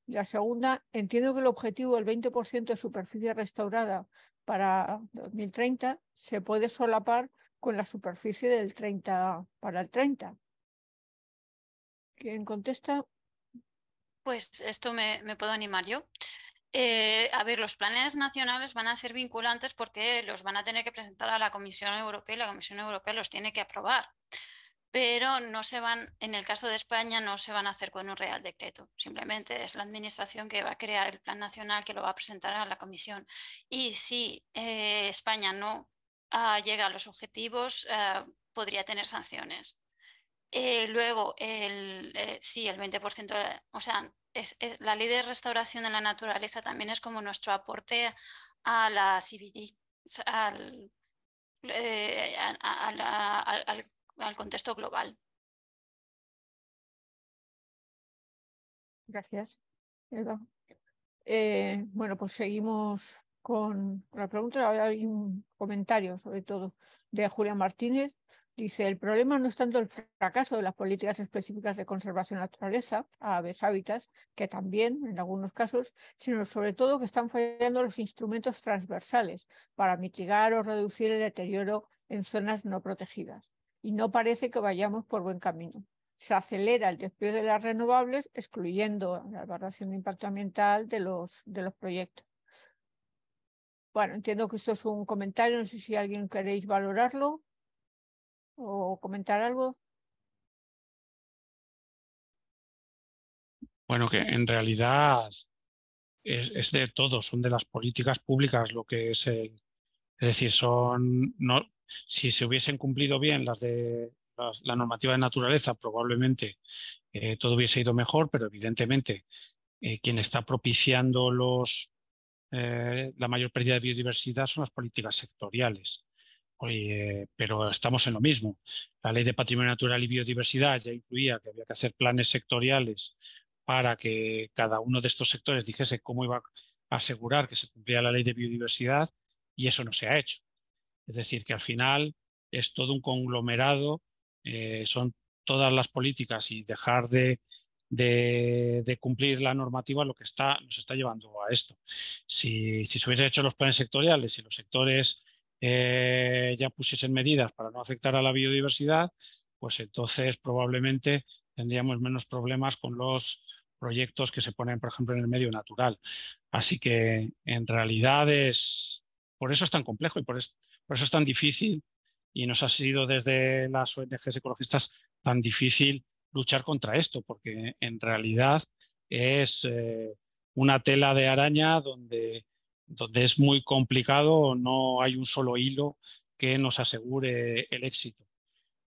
La segunda, entiendo que el objetivo del 20% de superficie restaurada para 2030 se puede solapar con la superficie del 30 para el 30. ¿Quién contesta? Pues esto me puedo animar yo. Eh, a ver, los planes nacionales van a ser vinculantes porque los van a tener que presentar a la Comisión Europea y la Comisión Europea los tiene que aprobar. Pero no se van, en el caso de España, no se van a hacer con un real decreto. Simplemente es la administración que va a crear el plan nacional que lo va a presentar a la Comisión. Y si eh, España no ah, llega a los objetivos, ah, podría tener sanciones. Eh, luego, el, sí, el 20%, o sea, la ley de restauración de la naturaleza también es como nuestro aporte a la CBD, eh, al, contexto global. Gracias. Eh, bueno, pues seguimos con la pregunta. Ahora hay un comentario, sobre todo, de Julia Martínez. Dice, el problema no es tanto el fracaso de las políticas específicas de conservación de naturaleza, aves hábitats, que también, en algunos casos, sino sobre todo que están fallando los instrumentos transversales para mitigar o reducir el deterioro en zonas no protegidas. Y no parece que vayamos por buen camino. Se acelera el despliegue de las renovables, excluyendo la evaluación de impacto ambiental de los, de los proyectos. Bueno, entiendo que esto es un comentario, no sé si alguien queréis valorarlo o comentar algo? Bueno, que en realidad es, de todo, son de las políticas públicas lo que es, el, es decir, son, no, si se hubiesen cumplido bien las de la, normativa de naturaleza, probablemente eh, todo hubiese ido mejor, pero evidentemente eh, quien está propiciando los, eh, la mayor pérdida de biodiversidad son las políticas sectoriales pero estamos en lo mismo. La ley de patrimonio natural y biodiversidad ya incluía que había que hacer planes sectoriales para que cada uno de estos sectores dijese cómo iba a asegurar que se cumplía la ley de biodiversidad y eso no se ha hecho. Es decir, que al final es todo un conglomerado, eh, son todas las políticas y dejar de, cumplir la normativa lo que está, nos está llevando a esto. Si, se hubiesen hecho los planes sectoriales y los sectores eh, ya pusiesen medidas para no afectar a la biodiversidad, pues entonces probablemente tendríamos menos problemas con los proyectos que se ponen, por ejemplo, en el medio natural. Así que en realidad es, por eso es tan complejo y por, eso es tan difícil y nos ha sido desde las ONGs ecologistas tan difícil luchar contra esto, porque en realidad es eh, una tela de araña donde donde es muy complicado, no hay un solo hilo que nos asegure el éxito.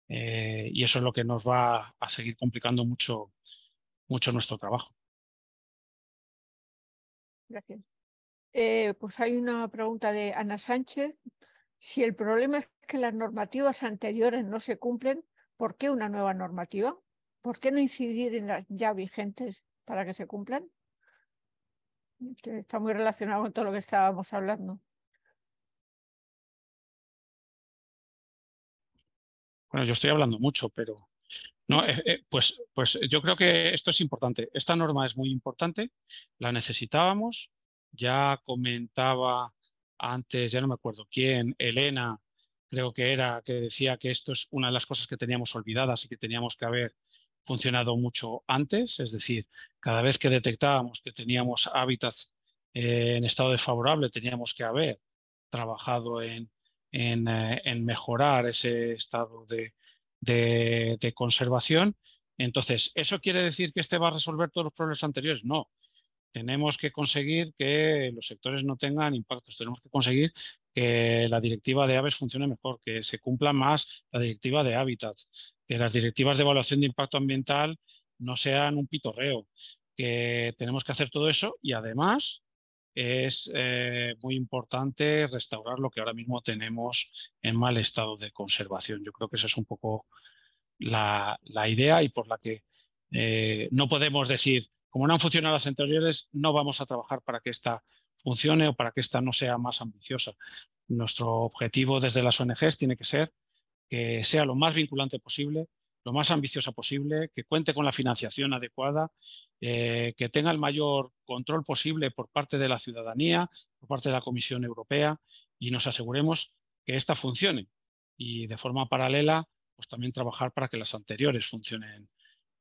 Eh, y eso es lo que nos va a seguir complicando mucho, mucho nuestro trabajo. Gracias. Eh, pues hay una pregunta de Ana Sánchez. Si el problema es que las normativas anteriores no se cumplen, ¿por qué una nueva normativa? ¿Por qué no incidir en las ya vigentes para que se cumplan? está muy relacionado con todo lo que estábamos hablando. Bueno, yo estoy hablando mucho, pero no, eh, eh, pues, pues yo creo que esto es importante. Esta norma es muy importante, la necesitábamos. Ya comentaba antes, ya no me acuerdo quién, Elena, creo que era, que decía que esto es una de las cosas que teníamos olvidadas y que teníamos que haber funcionado mucho antes, es decir, cada vez que detectábamos que teníamos hábitats eh, en estado desfavorable, teníamos que haber trabajado en, eh, mejorar ese estado de, de, conservación. Entonces, ¿eso quiere decir que este va a resolver todos los problemas anteriores? No. Tenemos que conseguir que los sectores no tengan impactos, tenemos que conseguir que la directiva de aves funcione mejor, que se cumpla más la directiva de hábitat, que las directivas de evaluación de impacto ambiental no sean un pitorreo, que tenemos que hacer todo eso y además es eh, muy importante restaurar lo que ahora mismo tenemos en mal estado de conservación. Yo creo que esa es un poco la, idea y por la que eh, no podemos decir, como no han funcionado las anteriores, no vamos a trabajar para que esta funcione o para que esta no sea más ambiciosa. Nuestro objetivo desde las ONGs tiene que ser que sea lo más vinculante posible, lo más ambiciosa posible, que cuente con la financiación adecuada, eh, que tenga el mayor control posible por parte de la ciudadanía, por parte de la Comisión Europea y nos aseguremos que esta funcione. Y de forma paralela, pues también trabajar para que las anteriores funcionen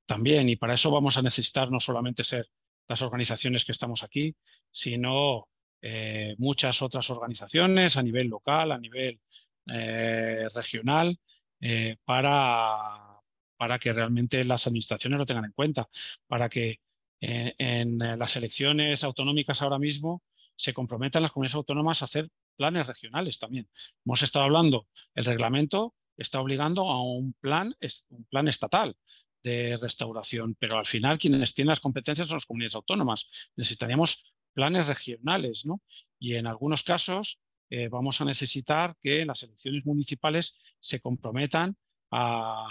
también. Y para eso vamos a necesitar no solamente ser las organizaciones que estamos aquí, sino eh, muchas otras organizaciones a nivel local, a nivel eh, regional, eh, para, para, que realmente las administraciones lo tengan en cuenta, para que en las elecciones autonómicas ahora mismo se comprometan las comunidades autónomas a hacer planes regionales también. Hemos estado hablando, el reglamento está obligando a un plan, un plan estatal, de restauración, pero al final quienes tienen las competencias son las comunidades autónomas. Necesitaríamos planes regionales, ¿no? Y en algunos casos eh, vamos a necesitar que las elecciones municipales se comprometan a,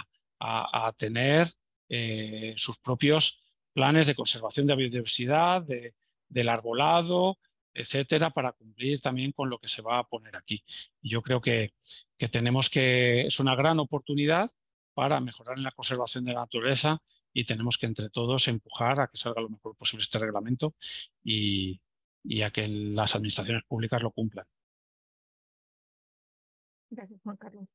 tener eh, sus propios planes de conservación de biodiversidad, de, del arbolado, etcétera, para cumplir también con lo que se va a poner aquí. Yo creo que, que tenemos que, es una gran oportunidad para mejorar en la conservación de la naturaleza y tenemos que entre todos empujar a que salga lo mejor posible este reglamento y, a que las administraciones públicas lo cumplan. Gracias, Juan Carlos.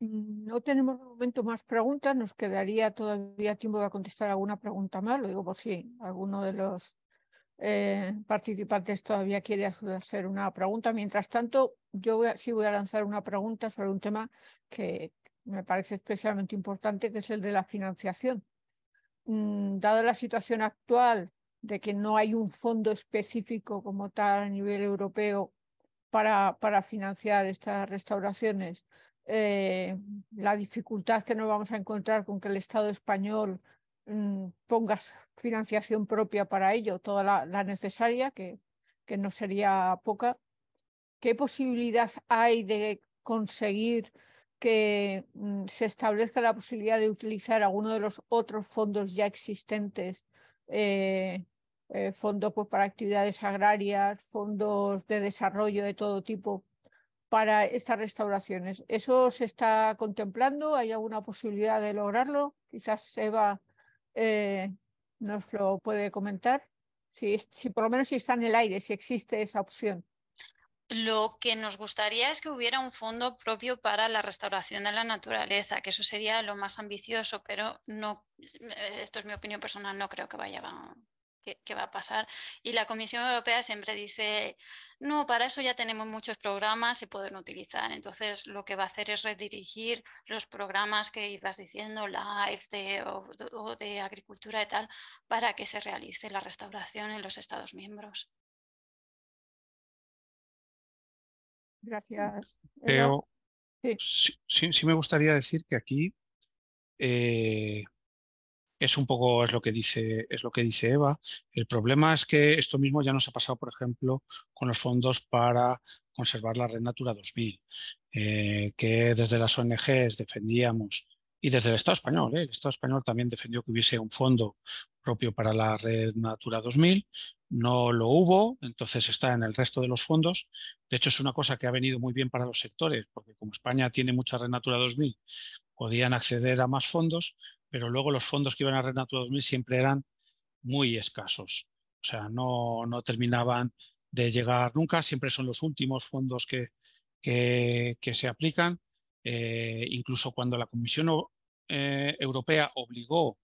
Mm, no tenemos momento más preguntas. Nos quedaría todavía tiempo para contestar alguna pregunta más. Lo digo por si alguno de los eh, participantes todavía quiere hacer una pregunta. Mientras tanto, yo sí voy a lanzar una pregunta sobre un tema que, me parece especialmente importante, que es el de la financiación. Mm, dada dado la situación actual de que no hay un fondo específico como tal a nivel europeo para, para financiar estas restauraciones, eh, la dificultad que nos vamos a encontrar con que el Estado español mm, ponga financiación propia para ello, toda la, la necesaria, que, que no sería poca. ¿Qué posibilidades hay de conseguir que mm, se establezca la posibilidad de utilizar alguno de los otros fondos ya existentes, eh, eh, fondos pues, para actividades agrarias, fondos de desarrollo de todo tipo, para estas restauraciones. ¿Eso se está contemplando? ¿Hay alguna posibilidad de lograrlo? Quizás Eva eh, nos lo puede comentar. Si, si por lo menos si está en el aire, si existe esa opción. Lo que nos gustaría es que hubiera un fondo propio para la restauración de la naturaleza, que eso sería lo más ambicioso, pero no, eh, esto es mi opinión personal, no creo que vaya a, que, va a pasar. Y la Comisión Europea siempre dice, no, para eso ya tenemos muchos programas, y pueden utilizar. Entonces, lo que va a hacer es redirigir los programas que ibas diciendo, LIFE o de agricultura y tal, para que se realice la restauración en los Estados miembros. Gracias. sí. me gustaría decir que aquí eh, es un poco es lo que dice es lo que dice Eva. El problema es que esto mismo ya nos ha pasado, por ejemplo, con los fondos para conservar la red Natura 2000, eh, que desde las ONGs defendíamos y desde el Estado español. Eh, el Estado español también defendió que hubiese un fondo propio para la red Natura 2000 no lo hubo, entonces está en el resto de los fondos. De hecho, es una cosa que ha venido muy bien para los sectores, porque como España tiene mucha Renatura 2000, podían acceder a más fondos, pero luego los fondos que iban a Renatura 2000 siempre eran muy escasos. O sea, no, no terminaban de llegar nunca, siempre son los últimos fondos que, que, se aplican. Eh, incluso cuando la Comisión eh, Europea obligó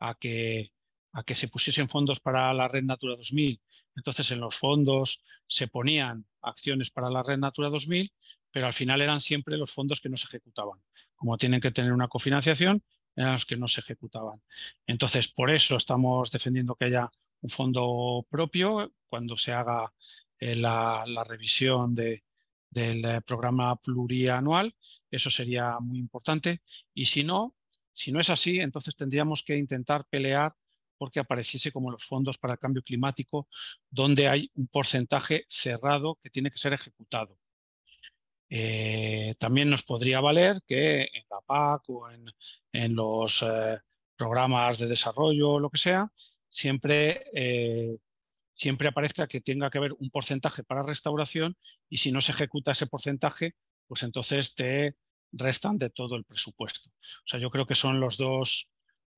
a que a que se pusiesen fondos para la red Natura 2000. Entonces, en los fondos se ponían acciones para la red Natura 2000, pero al final eran siempre los fondos que no se ejecutaban. Como tienen que tener una cofinanciación, eran los que no se ejecutaban. Entonces, por eso estamos defendiendo que haya un fondo propio cuando se haga eh, la, revisión del eh, programa plurianual. Eso sería muy importante. Y si no, si no es así, entonces tendríamos que intentar pelear porque apareciese como los fondos para el cambio climático, donde hay un porcentaje cerrado que tiene que ser ejecutado. Eh, también nos podría valer que en la PAC o en, los eh, programas de desarrollo o lo que sea, siempre, eh, siempre aparezca que tenga que haber un porcentaje para restauración y si no se ejecuta ese porcentaje, pues entonces te restan de todo el presupuesto. O sea, yo creo que son los dos,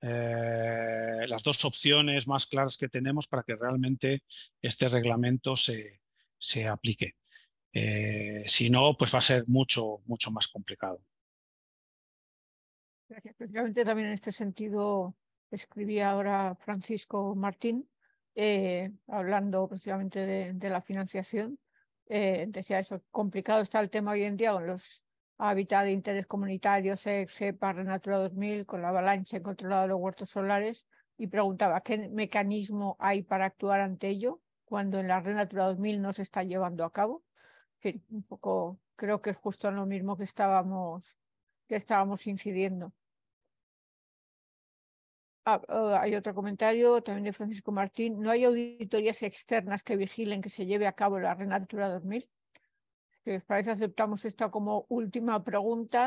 eh, las dos opciones más claras que tenemos para que realmente este reglamento se, aplique. Eh, si no, pues va a ser mucho, mucho más complicado. Gracias. Precisamente también en este sentido escribía ahora Francisco Martín, eh, hablando precisamente de, la financiación. decía eso, complicado está el tema hoy en día con los habitat de interés comunitario CEC para 2000 con la avalancha controlada de los huertos solares y preguntaba qué mecanismo hay para actuar ante ello cuando en la Red 2000 no se está llevando a cabo. un poco creo que es justo lo mismo que estábamos, que estábamos incidiendo. Ah, oh, hay otro comentario también de Francisco Martín. ¿No hay auditorías externas que vigilen que se lleve a cabo la Renatura 2000? Si os parece, aceptamos esta como última pregunta.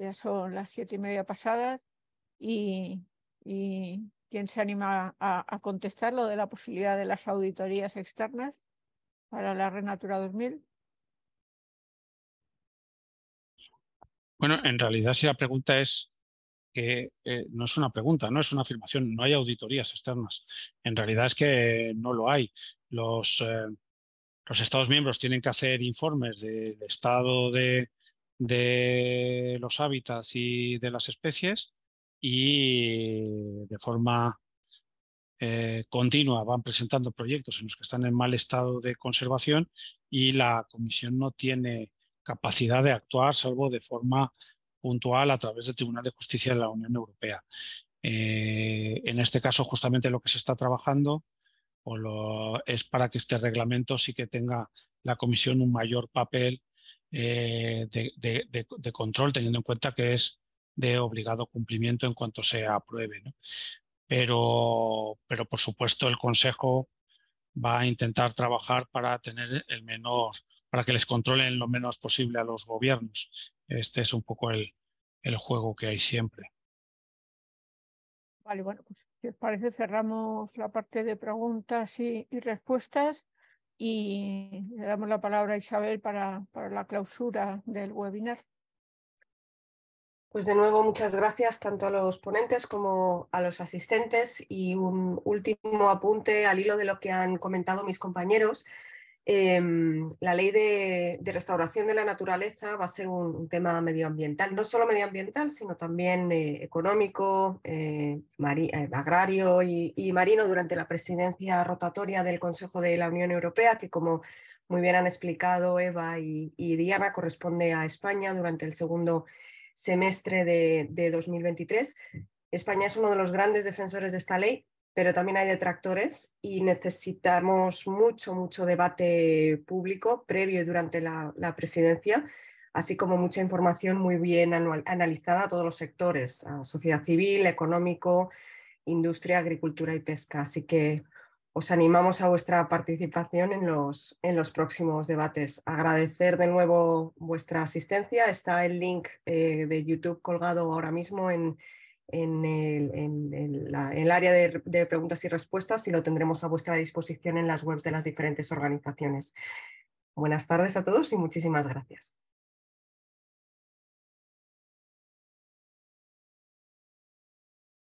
Ya son las siete y media pasadas. Y, quién se anima a, contestar lo de la posibilidad de las auditorías externas para la Renatura 2000. Bueno, en realidad si la pregunta es que eh, no es una pregunta, no es una afirmación, no hay auditorías externas. En realidad es que no lo hay. Los, eh, los Estados miembros tienen que hacer informes del estado de, los hábitats y de las especies y de forma eh, continua van presentando proyectos en los que están en mal estado de conservación y la Comisión no tiene capacidad de actuar salvo de forma puntual a través del Tribunal de Justicia de la Unión Europea. Eh, en este caso, justamente lo que se está trabajando o lo, es para que este reglamento sí que tenga la comisión un mayor papel eh, de, control, teniendo en cuenta que es de obligado cumplimiento en cuanto se apruebe. Pero, pero, por supuesto, el Consejo va a intentar trabajar para tener el menor, para que les controlen lo menos posible a los gobiernos. Este es un poco el, el juego que hay siempre. Vale, bueno, pues si os parece cerramos la parte de preguntas y, respuestas y le damos la palabra a Isabel para la clausura del webinar. Pues de nuevo, muchas gracias tanto a los ponentes como a los asistentes y un último apunte al hilo de lo que han comentado mis compañeros. Em, la ley de, restauración de la naturaleza va a ser un, tema medioambiental, no solo medioambiental, sino también eh, económico, eh, eh, agrario y, marino durante la presidencia rotatoria del Consejo de la Unión Europea, que como muy bien han explicado Eva y, Diana, corresponde a España durante el segundo semestre de 2023. España es uno de los grandes defensores de esta ley pero también hay detractores y necesitamos mucho, mucho debate público previo y durante la, presidencia, así como mucha información muy bien analizada a todos los sectores, a sociedad civil, económico, industria, agricultura y pesca. Así que os animamos a vuestra participación en los, en los próximos debates. Agradecer de nuevo vuestra asistencia. Está el link eh, de YouTube colgado ahora mismo en, en el, área de, preguntas y respuestas y lo tendremos a vuestra disposición en las webs de las diferentes organizaciones. Buenas tardes a todos y muchísimas gracias.